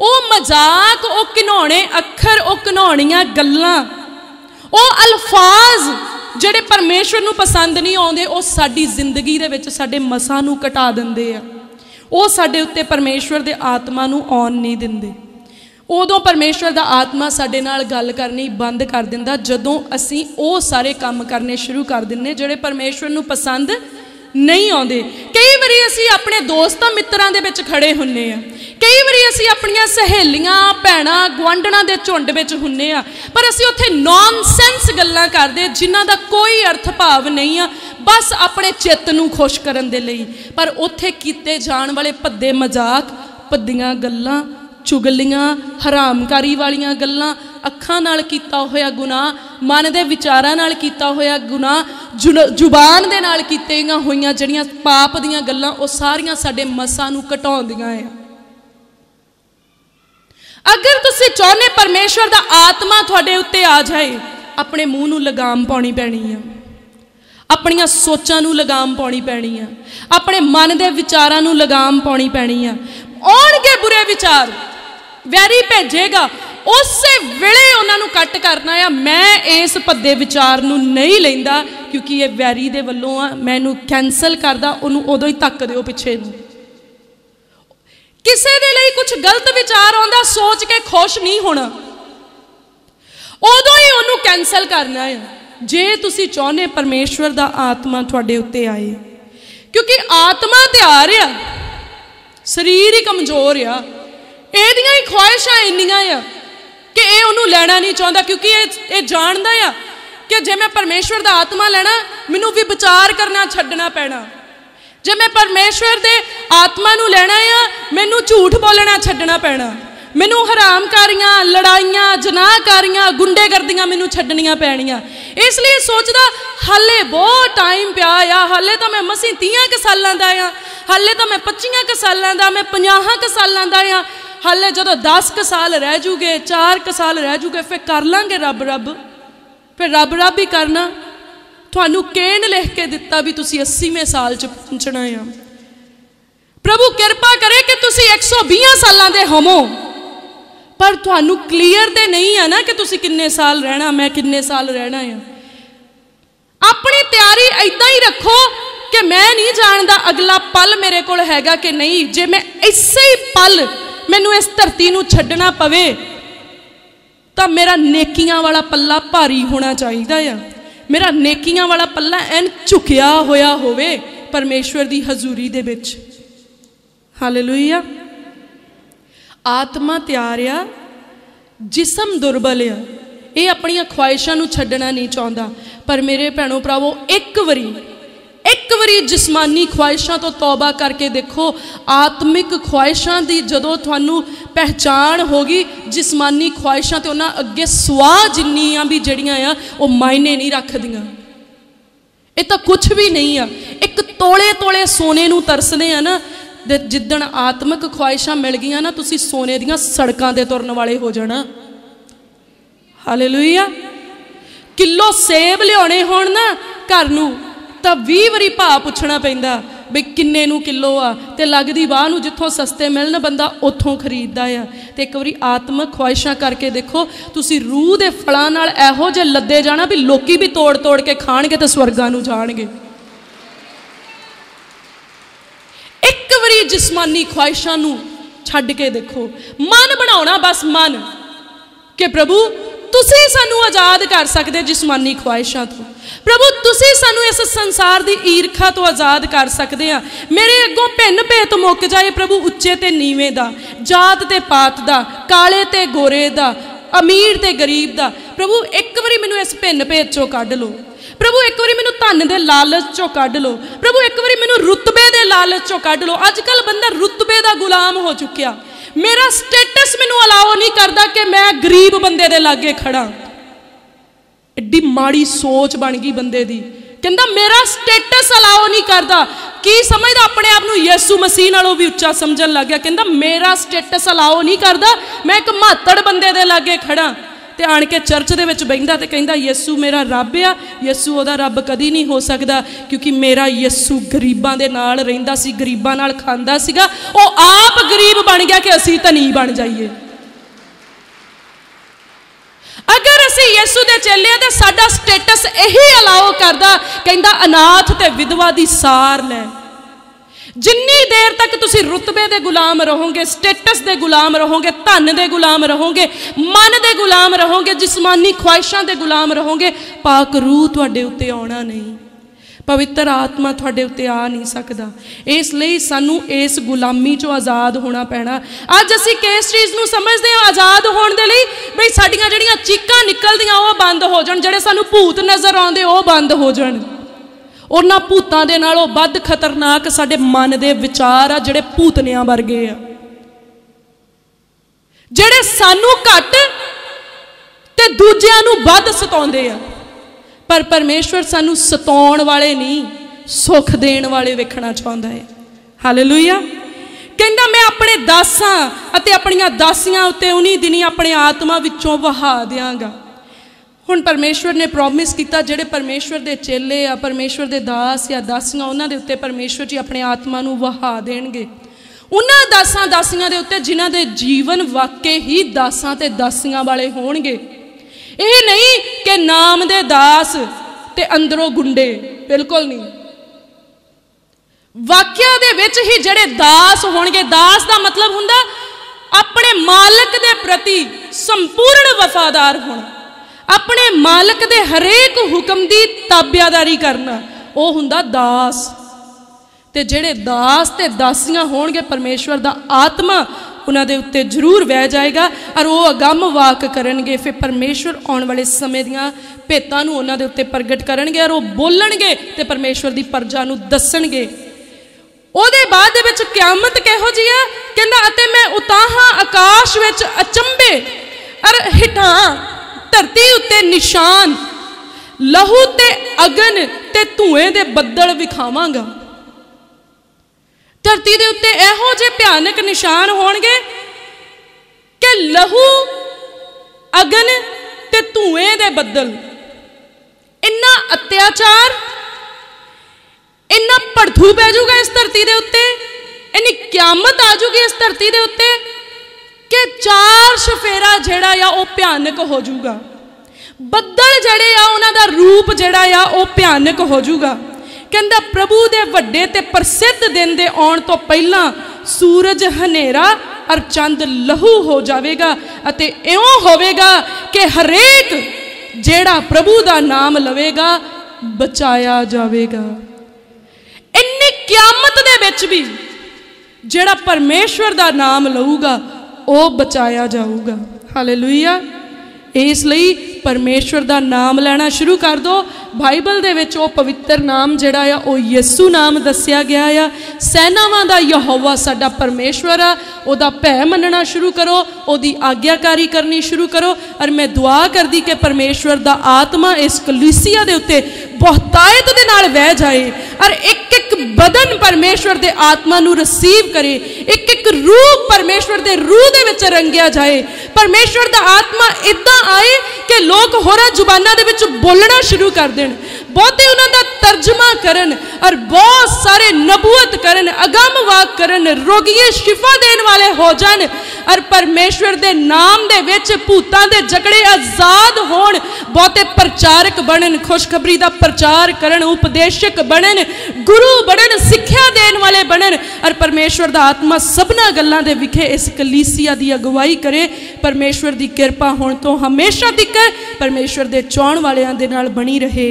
ਉਹ ਮਜ਼ਾਕ ਉਹ ਕਿਨੋਣੇ ਅੱਖਰ ਉਹ ਕਿਨੋਣੀਆਂ ਗੱਲਾਂ ਉਹ ਅਲਫਾਜ਼ ਜਿਹੜੇ ਪਰਮੇਸ਼ਵਰ ਨੂੰ ਪਸੰਦ ਨਹੀਂ ਆਉਂਦੇ ਉਹ ਸਾਡੀ ਜ਼ਿੰਦਗੀ ਦੇ ਵਿੱਚ ਸਾਡੇ ਮਸਾਂ ਨੂੰ ਘਟਾ ਦਿੰਦੇ ਆ ਉਹ ਸਾਡੇ ਉੱਤੇ ਪਰਮੇਸ਼ਵਰ ਦੇ ਆਤਮਾ ਨੂੰ ਆਉਣ ਨਹੀਂ ਦਿੰਦੇ ਉਦੋਂ ਪਰਮੇਸ਼ਵਰ ਦਾ ਆਤਮਾ ਸਾਡੇ ਨਾਲ ਗੱਲ ਕਰਨੀ ਬੰਦ ਕਰ ਦਿੰਦਾ ਜਦੋਂ ਅਸੀਂ ਉਹ ਸਾਰੇ ਕੰਮ ਕਰਨੇ ਸ਼ੁਰੂ ਕਰ ਦਿੰਨੇ ਜਿਹੜੇ ਪਰਮੇਸ਼ਵਰ ਨੂੰ ਪਸੰਦ ਨਹੀਂ ਆਉਂਦੇ ਕਈ ਵਾਰੀ ਅਸੀਂ ਆਪਣੇ ਦੋਸਤਾਂ ਮਿੱਤਰਾਂ ਦੇ ਵਿੱਚ ਖੜੇ ਹੁੰਨੇ ਆ ਕਈ ਵਾਰੀ ਅਸੀਂ ਆਪਣੀਆਂ ਸਹੇਲੀਆਂ ਭੈਣਾਂ ਗਵਾਂਢਣਾਂ ਦੇ ਝੁੰਡ ਵਿੱਚ ਹੁੰਨੇ ਆ ਪਰ ਅਸੀਂ ਉੱਥੇ ਨੌਨਸੈਂਸ ਗੱਲਾਂ ਕਰਦੇ ਜਿਨ੍ਹਾਂ ਦਾ ਕੋਈ ਅਰਥ ਭਾਵ ਨਹੀਂ ਆ ਬਸ ਆਪਣੇ ਚਿੱਤ ਨੂੰ ਖੁਸ਼ ਕਰਨ ਦੇ ਲਈ ਪਰ ਉੱਥੇ ਕੀਤੇ ਜਾਣ ਵਾਲੇ ਭੱਦੇ ਮਜ਼ਾਕ ਭੱਦੀਆਂ ਗੱਲਾਂ ਚੁਗਲੀਆਂ ਹਰਾਮਕਾਰੀ ਵਾਲੀਆਂ ਗੱਲਾਂ ਅੱਖਾਂ ਨਾਲ ਕੀਤਾ ਹੋਇਆ ਗੁਨਾਹ ਮਨ ਦੇ ਵਿਚਾਰਾਂ ਨਾਲ ਕੀਤਾ ਹੋਇਆ ਗੁਨਾਹ ਜ਼ੁਬਾਨ ਦੇ ਨਾਲ ਕੀਤੀਆਂ ਹੋਈਆਂ ਜਿਹੜੀਆਂ ਪਾਪ ਦੀਆਂ ਗੱਲਾਂ ਉਹ ਸਾਰੀਆਂ ਸਾਡੇ ਮਸਾਂ ਨੂੰ ਘਟਾਉਂਦੀਆਂ ਆ ਅਗਰ ਤੁਸੀਂ ਚਾਹਨੇ ਪਰਮੇਸ਼ਵਰ ਦਾ ਆਤਮਾ ਤੁਹਾਡੇ ਉੱਤੇ ਆ ਜਾਏ ਆਪਣੇ ਮੂੰਹ ਨੂੰ ਲਗਾਮ ਪਾਉਣੀ ਪੈਣੀ ਆ ਆਪਣੀਆਂ ਸੋਚਾਂ ਨੂੰ ਲਗਾਮ ਪਾਉਣੀ ਪੈਣੀ ਆ ਆਪਣੇ ਮਨ ਦੇ ਵਿਚਾਰਾਂ ਨੂੰ ਲਗਾਮ ਪਾਉਣੀ ਪੈਣੀ ਆ ਆਉਣਗੇ ਬੁਰੇ ਵਿਚਾਰ ਵੈਰੀ ਭੇਜੇਗਾ ਉਸੇ ਵੇਲੇ ਉਹਨਾਂ ਨੂੰ ਕੱਟ ਕਰਨਾ ਆ ਮੈਂ ਇਸ ਭੱਦੇ ਵਿਚਾਰ ਨੂੰ ਨਹੀਂ ਲੈਂਦਾ ਕਿਉਂਕਿ ਇਹ ਵੈਰੀ ਦੇ ਵੱਲੋਂ ਆ ਮੈਨੂੰ ਕੈਨਸਲ ਕਰਦਾ ਉਹਨੂੰ ਉਦੋਂ ਹੀ ਤੱਕ ਦਿਓ ਪਿੱਛੇ ਨੂੰ ਕਿਸੇ ਦੇ ਲਈ ਕੁਝ ਗਲਤ ਵਿਚਾਰ ਆਉਂਦਾ ਸੋਚ ਕੇ ਖੁਸ਼ ਨਹੀਂ ਹੋਣਾ ਉਦੋਂ ਹੀ ਉਹਨੂੰ ਕੈਨਸਲ ਕਰਨਾ ਆ ਜੇ ਤੁਸੀਂ ਚਾਹੁੰਦੇ ਪਰਮੇਸ਼ਵਰ ਦਾ ਆਤਮਾ ਤੁਹਾਡੇ ਉੱਤੇ ਆਏ ਕਿਉਂਕਿ ਆਤਮਾ ਤਿਆਰ ਆ ਸਰੀਰ ਹੀ ਕਮਜ਼ੋਰ ਆ ਇਹਦੀਆਂ ਹੀ ਖੁਆਇਸ਼ਾਂ ਇੰਨੀਆਂ ਆ ਕਿ ਇਹ ਉਹਨੂੰ ਲੈਣਾ ਨਹੀਂ ਚਾਹੁੰਦਾ ਕਿਉਂਕਿ ਇਹ ਇਹ ਜਾਣਦਾ ਆ ਕਿ ਜੇ ਮੈਂ ਪਰਮੇਸ਼ਵਰ ਦਾ ਆਤਮਾ ਲੈਣਾ ਮੈਨੂੰ ਵੀ ਵਿਚਾਰ ਕਰਨਾ ਛੱਡਣਾ ਪੈਣਾ ਜੇ ਮੈਂ ਪਰਮੇਸ਼ਵਰ ਦੇ ਆਤਮਾ ਨੂੰ ਲੈਣਾ ਆ ਮੈਨੂੰ ਝੂਠ ਬੋਲਣਾ ਛੱਡਣਾ ਪੈਣਾ ਮੈਨੂੰ ਹਰਾਮਕਾਰੀਆਂ ਲੜਾਈਆਂ ਜਨਾਹਕਾਰੀਆਂ ਗੁੰਡੇਗਰਦੀਆਂ ਮੈਨੂੰ ਛੱਡਣੀਆਂ ਪੈਣੀਆਂ ਇਸ ਲਈ ਸੋਚਦਾ ਹੱਲੇ ਬਹੁਤ ਟਾਈਮ ਪਿਆ ਆ ਹੱਲੇ ਤਾਂ ਮੈਂ ਮਸੀਂ 30 ਕ ਸਾਲਾਂ ਦਾ ਆ ਹੱਲੇ ਤਾਂ ਮੈਂ 25 ਕ ਸਾਲਾਂ ਦਾ ਮੈਂ 50 ਕ ਸਾਲਾਂ ਦਾ ਆ ਹੱਲੇ ਜਦੋਂ 10 ਕ ਸਾਲ ਰਹਿ ਜੂਗੇ 4 ਕ ਸਾਲ ਰਹਿ ਜੂਗੇ ਫਿਰ ਕਰ ਲਾਂਗੇ ਰੱਬ ਰੱਬ ਫਿਰ ਰੱਬ ਰੱਬ ਹੀ ਕਰਨਾ ਤੁਹਾਨੂੰ ਕਹਿਣ ਲਿਖ ਕੇ ਦਿੱਤਾ ਵੀ ਤੁਸੀਂ 80ਵੇਂ ਸਾਲ ਚ ਪਹੁੰਚਣਾ ਆ ਪ੍ਰਭੂ ਕਿਰਪਾ ਕਰੇ ਕਿ ਤੁਸੀਂ 120 ਸਾਲਾਂ ਦੇ ਹੋਵੋ ਪਰ ਤੁਹਾਨੂੰ ਕਲੀਅਰ ਤੇ ਨਹੀਂ ਆ ਨਾ ਕਿ ਤੁਸੀਂ ਕਿੰਨੇ ਸਾਲ ਰਹਿਣਾ ਮੈਂ ਕਿੰਨੇ ਸਾਲ ਰਹਿਣਾ ਆ ਆਪਣੀ ਤਿਆਰੀ ਐਦਾਂ ਹੀ ਰੱਖੋ ਕਿ ਮੈਂ ਨਹੀਂ ਜਾਣਦਾ ਅਗਲਾ ਪਲ ਮੇਰੇ ਕੋਲ ਹੈਗਾ ਕਿ ਨਹੀਂ ਜੇ ਮੈਂ ਇਸੇ ਹੀ ਪਲ ਮੈਨੂੰ ਇਸ ਧਰਤੀ ਨੂੰ ਛੱਡਣਾ ਪਵੇ ਤਾਂ ਮੇਰਾ ਨੇਕੀਆਂ ਵਾਲਾ ਪੱਲਾ ਭਾਰੀ ਹੋਣਾ ਚਾਹੀਦਾ ਆ ਮੇਰਾ ਨੇਕੀਆਂ ਵਾਲਾ ਪੱਲਾ ਐਨ ਝੁਕਿਆ ਹੋਇਆ ਹੋਵੇ ਪਰਮੇਸ਼ਵਰ ਦੀ ਹਜ਼ੂਰੀ ਦੇ ਵਿੱਚ ਹਾਲੇਲੂਇਆ ਆਤਮਾ ਤਿਆਰ ਆ ਜਿਸਮ ਦੁਰਬਲ ਆ ਇਹ ਆਪਣੀਆਂ ਖੁਆਇਸ਼ਾਂ ਨੂੰ ਛੱਡਣਾ ਨਹੀਂ ਚਾਹੁੰਦਾ ਪਰ ਮੇਰੇ ਭੈਣੋ ਭਰਾਵੋ ਇੱਕ ਵਾਰੀ ਇੱਕ ਵਾਰੀ ਜਿਸਮਾਨੀ ਖੁਆਇਸ਼ਾਂ ਤੋਂ ਤੌਬਾ ਕਰਕੇ ਦੇਖੋ ਆਤਮਿਕ ਖੁਆਇਸ਼ਾਂ ਦੀ ਜਦੋਂ ਤੁਹਾਨੂੰ ਪਹਿਚਾਣ ਗਈ ਜਿਸਮਾਨੀ ਖੁਆਇਸ਼ਾਂ ਤੇ ਉਹਨਾਂ ਅੱਗੇ ਸਵਾ ਜਿੰਨੀਆਂ ਵੀ ਜਿਹੜੀਆਂ ਆ ਉਹ ਮਾਇਨੇ ਨਹੀਂ ਰੱਖਦੀਆਂ ਇਹ ਤਾਂ ਕੁਝ ਵੀ ਨਹੀਂ ਆ ਇੱਕ ਤੋਲੇ ਤੋਲੇ ਸੋਨੇ ਨੂੰ ਤਰਸਦੇ ਆ ਨਾ ਜਿੱਦਣ ਆਤਮਿਕ ਖੁਆਇਸ਼ਾਂ ਮਿਲ ਗਈਆਂ ਨਾ ਤੁਸੀਂ ਸੋਨੇ ਦੀਆਂ ਸੜਕਾਂ ਦੇ ਤੁਰਨ ਵਾਲੇ ਹੋ ਜਾਣਾ ਹਾਲੇਲੂਇਆ ਕਿਲੋ ਸੇਬ ਲਿਆਉਣੇ ਹੋਣ ਨਾ ਘਰ ਨੂੰ ਤਾਂ 20 ਵਾਰੀ ਭਾਅ ਪੁੱਛਣਾ ਪੈਂਦਾ ਬਈ ਕਿੰਨੇ ਨੂੰ ਕਿਲੋ ਆ ਤੇ ਲੱਗਦੀ ਬਾਹ ਨੂੰ ਜਿੱਥੋਂ ਸਸਤੇ ਮਿਲਣ ਬੰਦਾ ਉੱਥੋਂ ਖਰੀਦਦਾ ਆ ਤੇ ਇੱਕ ਵਾਰੀ ਆਤਮਕ ਖੁਆਇਸ਼ਾਂ ਕਰਕੇ ਦੇਖੋ ਤੁਸੀਂ ਰੂਹ ਦੇ ਫਲਾਂ ਨਾਲ ਇਹੋ ਜਿਹੇ ਲੱਦੇ ਜਾਣਾ ਵੀ ਲੋਕੀ ਵੀ ਤੋੜ ਤੋੜ ਕੇ ਖਾਣਗੇ ਤੇ ਸਵਰਗਾਂ ਨੂੰ ਜਾਣਗੇ ਇੱਕ ਵਾਰੀ ਜਿਸਮਾਨੀ ਖੁਆਇਸ਼ਾਂ ਨੂੰ ਛੱਡ ਕੇ ਦੇਖੋ ਮਨ ਬਣਾਉਣਾ ਬਸ ਮਨ ਕਿ ਪ੍ਰਭੂ ਤੁਸੀਂ ਸਾਨੂੰ ਆਜ਼ਾਦ ਕਰ ਸਕਦੇ ਜਿਸਮਾਨੀ ਖੁਆਇਸ਼ਾਂ ਤੋਂ ਪ੍ਰਭੂ ਤੁਸੀਂ ਸਾਨੂੰ ਇਸ ਸੰਸਾਰ ਦੀ ਈਰਖਾ ਤੋਂ ਆਜ਼ਾਦ ਕਰ ਸਕਦੇ ਆ ਮੇਰੇ ਅੱਗੋਂ ਭਿੰਨ ਭੇਤ ਮੁੱਕ ਜਾਏ ਪ੍ਰਭੂ ਉੱਚੇ ਤੇ ਨੀਵੇਂ ਦਾ ਜਾਤ ਤੇ ਪਾਤ ਦਾ ਕਾਲੇ ਤੇ ਗੋਰੇ ਦਾ ਅਮੀਰ ਤੇ ਗਰੀਬ ਦਾ ਪ੍ਰਭੂ ਇੱਕ ਵਾਰੀ ਮੈਨੂੰ ਇਸ ਭਿੰਨ ਭੇਤ ਚੋਂ ਕੱਢ ਲਓ ਪ੍ਰਭੂ ਇੱਕ ਵਾਰੀ ਮੈਨੂੰ ਧਨ ਦੇ ਲਾਲਚ ਚੋਂ ਕੱਢ ਲਓ ਪ੍ਰਭੂ ਇੱਕ ਵਾਰੀ ਮੈਨੂੰ ਰੁਤਬੇ ਦੇ ਲਾਲਚ ਚੋਂ ਕੱਢ ਲਓ ਅੱਜ ਕੱਲ ਬੰਦਾ ਰੁਤਬੇ ਦਾ ਗੁਲਾਮ ਹੋ ਚੁੱਕਿਆ ਮੇਰਾ ਸਟੇਟਸ ਮੈਨੂੰ ਅਲਾਉ ਨਹੀਂ ਕਰਦਾ ਕਿ ਮੈਂ ਗਰੀਬ ਬੰਦੇ ਦੇ ਲਾਗੇ ਖੜਾ ਐਡੀ ਮਾੜੀ ਸੋਚ ਬਣ ਗਈ ਬੰਦੇ ਦੀ ਕਹਿੰਦਾ ਮੇਰਾ ਸਟੇਟਸ ਅਲਾਉ ਨਹੀਂ ਕਰਦਾ ਕੀ ਸਮਝਦਾ ਆਪਣੇ ਆਪ ਨੂੰ ਯਿਸੂ ਮਸੀਹ ਨਾਲੋਂ ਵੀ ਉੱਚਾ ਸਮਝਣ ਲੱਗ ਗਿਆ ਕਹਿੰਦਾ ਮੇਰਾ ਸਟੇਟਸ ਅਲਾਉ ਨਹੀਂ ਕਰਦਾ ਮੈਂ ਇੱਕ ਮਾਤੜ ਬੰਦੇ ਦੇ ਲਾਗੇ ਖੜਾ ਤੇ ਆਣ ਕੇ ਚਰਚ ਦੇ ਵਿੱਚ ਬੈਂਦਾ ਤੇ ਕਹਿੰਦਾ ਯਿਸੂ ਮੇਰਾ ਰੱਬ ਆ ਯਿਸੂ ਉਹਦਾ ਰੱਬ ਕਦੀ ਨਹੀਂ ਹੋ ਸਕਦਾ ਕਿਉਂਕਿ ਮੇਰਾ ਯਿਸੂ ਗਰੀਬਾਂ ਦੇ ਨਾਲ ਰਹਿੰਦਾ ਸੀ ਗਰੀਬਾਂ ਨਾਲ ਖਾਂਦਾ ਸੀਗਾ ਉਹ ਆਪ ਗਰੀਬ ਬਣ ਗਿਆ ਕਿ ਅਸੀਂ ਧਨੀ ਬਣ ਜਾਈਏ ਅਗਰ ਅਸੀਂ ਯਿਸੂ ਦੇ ਚੇਲੇ ਤੇ ਤਾਂ ਸਾਡਾ ਸਟੇਟਸ ਇਹੀ ਅਲਾਓ ਕਰਦਾ ਕਹਿੰਦਾ ਅਨਾਥ ਤੇ ਵਿਧਵਾ ਦੀ ਸਾਰ ਲੈ ਜਿੰਨੀ ਦੇਰ ਤੱਕ ਤੁਸੀਂ ਰੁਤਬੇ ਦੇ ਗੁਲਾਮ ਰਹੋਗੇ ਸਟੇਟਸ ਦੇ ਗੁਲਾਮ ਰਹੋਗੇ ਧਨ ਦੇ ਗੁਲਾਮ ਰਹੋਗੇ ਮਨ ਦੇ ਗੁਲਾਮ ਰਹੋਗੇ ਜਿਸਮਾਨੀ ਖੁਆਇਸ਼ਾਂ ਦੇ ਗੁਲਾਮ ਰਹੋਗੇ ਪਾਕ ਰੂਹ ਤੁਹਾਡੇ ਉੱਤੇ ਆਉਣਾ ਨਹੀਂ ਪਵਿੱਤਰ ਆਤਮਾ ਤੁਹਾਡੇ ਉੱਤੇ ਆ ਨਹੀਂ ਸਕਦਾ ਇਸ ਲਈ ਸਾਨੂੰ ਇਸ ਗੁਲਾਮੀ ਚੋਂ ਆਜ਼ਾਦ ਹੋਣਾ ਪੈਣਾ ਅੱਜ ਅਸੀਂ ਕਿਸ ਚੀਜ਼ ਨੂੰ ਸਮਝਦੇ ਹਾਂ ਆਜ਼ਾਦ ਹੋਣ ਦੇ ਲਈ ਬਈ ਸਾਡੀਆਂ ਜਿਹੜੀਆਂ ਚੀਕਾਂ ਨਿਕਲਦੀਆਂ ਉਹ ਬੰਦ ਹੋ ਜਾਣ ਜਿਹੜੇ ਸਾਨੂੰ ਭੂਤ ਨਜ਼ਰ ਆਉਂਦੇ ਉਹ ਬੰਦ ਹੋ ਜਾਣ ਉਹਨਾਂ ਭੂਤਾਂ ਦੇ ਨਾਲੋਂ ਵੱਧ ਖਤਰਨਾਕ ਸਾਡੇ ਮਨ ਦੇ ਵਿਚਾਰ ਆ ਜਿਹੜੇ ਭੂਤਨਿਆਂ ਵਰਗੇ ਆ ਜਿਹੜੇ ਸਾਨੂੰ ਘੱਟ ਤੇ ਦੂਜਿਆਂ ਨੂੰ ਵੱਧ ਸਤਾਉਂਦੇ ਆ ਪਰ ਪਰਮੇਸ਼ਵਰ ਸਾਨੂੰ ਸਤਾਉਣ ਵਾਲੇ ਨਹੀਂ ਸੁਖ ਦੇਣ ਵਾਲੇ ਵੇਖਣਾ ਚਾਹੁੰਦਾ ਹੈ ਹਾਲੇਲੂਇਆ ਕਹਿੰਦਾ ਮੈਂ ਆਪਣੇ ਦਾਸਾਂ ਅਤੇ ਆਪਣੀਆਂ ਦਾਸੀਆਂ ਉੱਤੇ ਉਨੀ ਦਿਨੀ ਆਪਣੇ ਆਤਮਾ ਵਿੱਚੋਂ ਵਹਾ ਦਿਆਂਗਾ ਹੁਣ ਪਰਮੇਸ਼ਵਰ ਨੇ ਪ੍ਰੋਮਿਸ ਕੀਤਾ ਜਿਹੜੇ ਪਰਮੇਸ਼ਵਰ ਦੇ ਚੇਲੇ ਆ ਪਰਮੇਸ਼ਵਰ ਦੇ ਦਾਸ ਜਾਂ ਦਾਸੀਆਂ ਉਹਨਾਂ ਦੇ ਉੱਤੇ ਪਰਮੇਸ਼ਵਰ ਜੀ ਆਪਣੇ ਆਤਮਾ ਨੂੰ ਵਹਾ ਦੇਣਗੇ ਉਹਨਾਂ ਦਾਸਾਂ ਦਾਸੀਆਂ ਦੇ ਉੱਤੇ ਜਿਨ੍ਹਾਂ ਦੇ ਜੀਵਨ ਵਾਕੇ ਹੀ ਦਾਸਾਂ ਤੇ ਦਾਸੀਆਂ ਵਾਲੇ ਹੋਣਗੇ ਇਹ ਨਹੀਂ ਕਿ ਨਾਮ ਦੇ ਦਾਸ ਤੇ ਅੰਦਰੋਂ ਗੁੰਡੇ ਬਿਲਕੁਲ ਨਹੀਂ ਵਾਕਿਆ ਦੇ ਵਿੱਚ ਹੀ ਜਿਹੜੇ ਦਾਸ ਹੋਣਗੇ ਦਾਸ ਦਾ ਮਤਲਬ ਹੁੰਦਾ ਆਪਣੇ ਮਾਲਕ ਦੇ ਪ੍ਰਤੀ ਸੰਪੂਰਨ ਵਫਾਦਾਰ ਹੋਣਾ ਆਪਣੇ ਮਾਲਕ ਦੇ ਹਰੇਕ ਹੁਕਮ ਦੀ ਤਾਬਿਆਦਾਰੀ ਕਰਨਾ ਉਹ ਹੁੰਦਾ ਦਾਸ ਤੇ ਜਿਹੜੇ ਦਾਸ ਤੇ ਦਾਸੀਆਂ ਹੋਣਗੇ ਪਰਮੇਸ਼ਵਰ ਦਾ ਆਤਮਾ ਉਹਨਾਂ ਦੇ ਉੱਤੇ ਜ਼ਰੂਰ ਵਹਿ ਜਾਏਗਾ ਔਰ ਉਹ ਅਗੰਮ ਵਾਕ ਕਰਨਗੇ ਫਿਰ ਪਰਮੇਸ਼ਵਰ ਆਉਣ ਵਾਲੇ ਸਮੇਂ ਦੀਆਂ ਭੇਤਾਂ ਨੂੰ ਉਹਨਾਂ ਦੇ ਉੱਤੇ ਪ੍ਰਗਟ ਕਰਨਗੇ ਔਰ ਉਹ ਬੋਲਣਗੇ ਤੇ ਪਰਮੇਸ਼ਵਰ ਦੀ ਪਰਜਾ ਨੂੰ ਦੱਸਣਗੇ ਉਹਦੇ ਬਾਅਦ ਦੇ ਵਿੱਚ ਕਿਆਮਤ ਕਿਹੋ ਜੀ ਆ ਕਹਿੰਦਾ ਅਤੇ ਮੈਂ ਉਤਾਹਾਂ ਆਕਾਸ਼ ਵਿੱਚ ਅਚੰਬੇ ਔਰ ਹਿਟਾਂ ਧਰਤੀ ਉੱਤੇ ਨਿਸ਼ਾਨ ਲਹੂ ਤੇ ਅਗਨ ਤੇ ਧੂਏ ਦੇ ਬੱਦਲ ਵਿਖਾਵਾਂਗਾ ਧਰਤੀ ਦੇ ਉੱਤੇ ਇਹੋ ਜਿਹੇ ਭਿਆਨਕ ਨਿਸ਼ਾਨ ਹੋਣਗੇ ਕਿ ਲਹੂ ਅਗਨ ਤੇ ਧੂਏ ਦੇ ਬੱਦਲ ਇੰਨਾ ਅਤਿਆਚਾਰ ਇੰਨਾ ਪੜਥੂ ਪੈ ਜਾਊਗਾ ਇਸ ਧਰਤੀ ਦੇ ਉੱਤੇ ਇਨੀ ਕਿਆਮਤ ਆ ਜਾਊਗੀ ਇਸ ਧਰਤੀ ਦੇ ਉੱਤੇ ਕਿ ਚਾਰ ਸ਼ਫੇਰਾ ਜਿਹੜਾ ਆ ਉਹ ਭਿਆਨਕ ਹੋ ਜਾਊਗਾ ਬੱਦਲ ਜਿਹੜੇ ਆ ਉਹਨਾਂ ਦਾ ਰੂਪ ਜਿਹੜਾ ਆ ਉਹ ਭਿਆਨਕ ਹੋ ਜਾਊਗਾ ਕਹਿੰਦਾ ਪ੍ਰਭੂ ਦੇ ਵੱਡੇ ਤੇ ਪ੍ਰਸਿੱਧ ਦਿਨ ਦੇ ਆਉਣ ਤੋਂ ਪਹਿਲਾਂ ਸੂਰਜ ਹਨੇਰਾ ਅਰ ਚੰਦ ਲਹੂ ਹੋ ਜਾਵੇਗਾ ਅਤੇ ਇਉਂ ਹੋਵੇਗਾ ਕਿ ਹਰੇਕ ਜਿਹੜਾ ਪ੍ਰਭੂ ਦਾ ਨਾਮ ਲਵੇਗਾ ਬਚਾਇਆ ਜਾਵੇਗਾ ਇੰਨੀ ਕਿਆਮਤ ਦੇ ਵਿੱਚ ਵੀ ਜਿਹੜਾ ਪਰਮੇਸ਼ਵਰ ਦਾ ਨਾਮ ਲਊਗਾ ਉਹ ਬਚਾਇਆ ਜਾਊਗਾ ਹਾਲੇਲੂਇਆ ਇਸ ਲਈ ਪਰਮੇਸ਼ਵਰ ਦਾ ਨਾਮ ਲੈਣਾ ਸ਼ੁਰੂ ਕਰ ਦਿਓ ਬਾਈਬਲ ਦੇ ਵਿੱਚ ਉਹ ਪਵਿੱਤਰ ਨਾਮ ਜਿਹੜਾ ਆ ਉਹ ਯਿਸੂ ਨਾਮ ਦੱਸਿਆ ਗਿਆ ਆ ਸੈਨਾਵਾਂ ਦਾ ਯਹੋਵਾ ਸਾਡਾ ਪਰਮੇਸ਼ਵਰ ਆ ਉਹਦਾ ਭੈ ਮੰਨਣਾ ਸ਼ੁਰੂ ਕਰੋ ਉਹਦੀ ਆਗਿਆਕਾਰੀ ਕਰਨੀ ਸ਼ੁਰੂ ਕਰੋ ਔਰ ਮੈਂ ਦੁਆ ਕਰਦੀ ਕਿ ਪਰਮੇਸ਼ਵਰ ਦਾ ਆਤਮਾ ਇਸ ਕਲੀਸਿਆ ਦੇ ਉੱਤੇ ਬਹੁਤਾਇਤ ਦੇ ਨਾਲ ਵਹਿ ਜਾਏ ਔਰ ਇੱਕ ਇੱਕ ਬਦਨ ਪਰਮੇਸ਼ਵਰ ਦੇ ਆਤਮਾ ਨੂੰ ਰਿਸੀਵ ਕਰੇ ਇੱਕ ਇੱਕ ਰੂਹ ਪਰਮੇਸ਼ਵਰ ਦੇ ਰੂਹ ਦੇ ਵਿੱਚ ਰੰਗਿਆ ਜਾਏ ਪਰਮੇਸ਼ਵਰ ਦਾ ਆਤਮਾ ਇਦਾਂ ਆਏ ਕਿ ਲੋਕ ਹੋਰਾਂ ਜ਼ੁਬਾਨਾਂ ਦੇ ਵਿੱਚ ਬੋਲਣਾ ਸ਼ੁਰੂ ਕਰ ਦੇਣ ਬਹੁਤੇ ਉਹਨਾਂ ਦਾ ਤਰਜਮਾ ਕਰਨ ਔਰ ਬਹੁਤ ਸਾਰੇ ਨਬੂਤ ਕਰਨ ਅਗਮ ਵਾਕ ਕਰਨ ਰੋਗੀਏ ਸ਼ਿਫਾ ਦੇਣ ਵਾਲੇ ਹੋ ਜਾਣ ਔਰ ਪਰਮੇਸ਼ਵਰ ਦੇ ਨਾਮ ਦੇ ਵਿੱਚ ਭੂਤਾਂ ਦੇ ਜਕੜੇ ਆਜ਼ਾਦ ਬਹੁਤੇ ਪ੍ਰਚਾਰਕ ਬਣਨ ਖੁਸ਼ਖਬਰੀ ਦਾ ਪ੍ਰਚਾਰ ਕਰਨ ਉਪਦੇਸ਼ਕ ਬਣਨ ਗੁਰੂ ਬਣਨ ਸਿੱਖਿਆ ਦੇਣ ਵਾਲੇ ਬਣਨ ਅਰ ਪਰਮੇਸ਼ਵਰ ਦਾ ਆਤਮਾ ਸਭਨਾ ਗੱਲਾਂ ਦੇ ਵਿਖੇ ਇਸ ਕਲੀਸਿਆ ਦੀ ਅਗਵਾਈ ਕਰੇ ਪਰਮੇਸ਼ਵਰ ਦੀ ਕਿਰਪਾ ਹੋਣ ਤੋਂ ਹਮੇਸ਼ਾ ਤੱਕ ਪਰਮੇਸ਼ਵਰ ਦੇ ਚਾਹਣ ਵਾਲਿਆਂ ਦੇ ਨਾਲ ਬਣੀ ਰਹੇ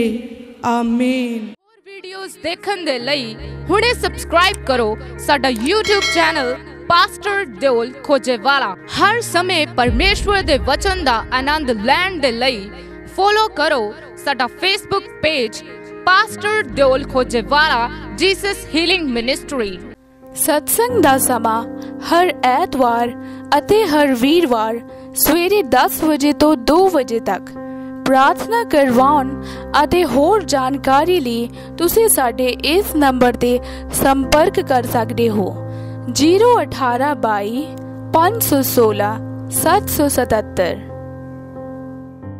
ਆਮੀਨ ਹੋਰ ਵੀਡੀਓਜ਼ ਦੇਖਣ ਦੇ ਲਈ ਹੁਣੇ ਸਬਸਕ੍ਰਾਈਬ ਕਰੋ ਸਾਡਾ YouTube channel pastor Deol Khojewala ਹਰ ਸਮੇਂ ਪਰਮੇਸ਼ਵਰ ਦੇ ਵਚਨ ਦਾ ਆਨੰਦ ਲੈਣ ਦੇ ਲਈ ਫੋਲੋ ਕਰੋ ਸਾਡਾ Facebook page pastor Deol Khojewala Jesus healing ministry ਸਤਸੰਗ ਦਾ ਸਮਾਂ ਹਰ ਐਤਵਾਰ ਅਤੇ ਹਰ ਵੀਰਵਾਰ ਸਵੇਰੇ 10 ਵਜੇ ਤੋਂ 2 ਵਜੇ ਤੱਕ ਪ੍ਰਾਰਥਨਾ ਕਰਵਾਉਣ ਅਤੇ ਹੋਰ ਜਾਣਕਾਰੀ ਲਈ ਤੁਸੀਂ ਸਾਡੇ ਇਸ ਨੰਬਰ ਤੇ ਸੰਪਰਕ ਕਰ ਸਕਦੇ ਹੋ 018 516 777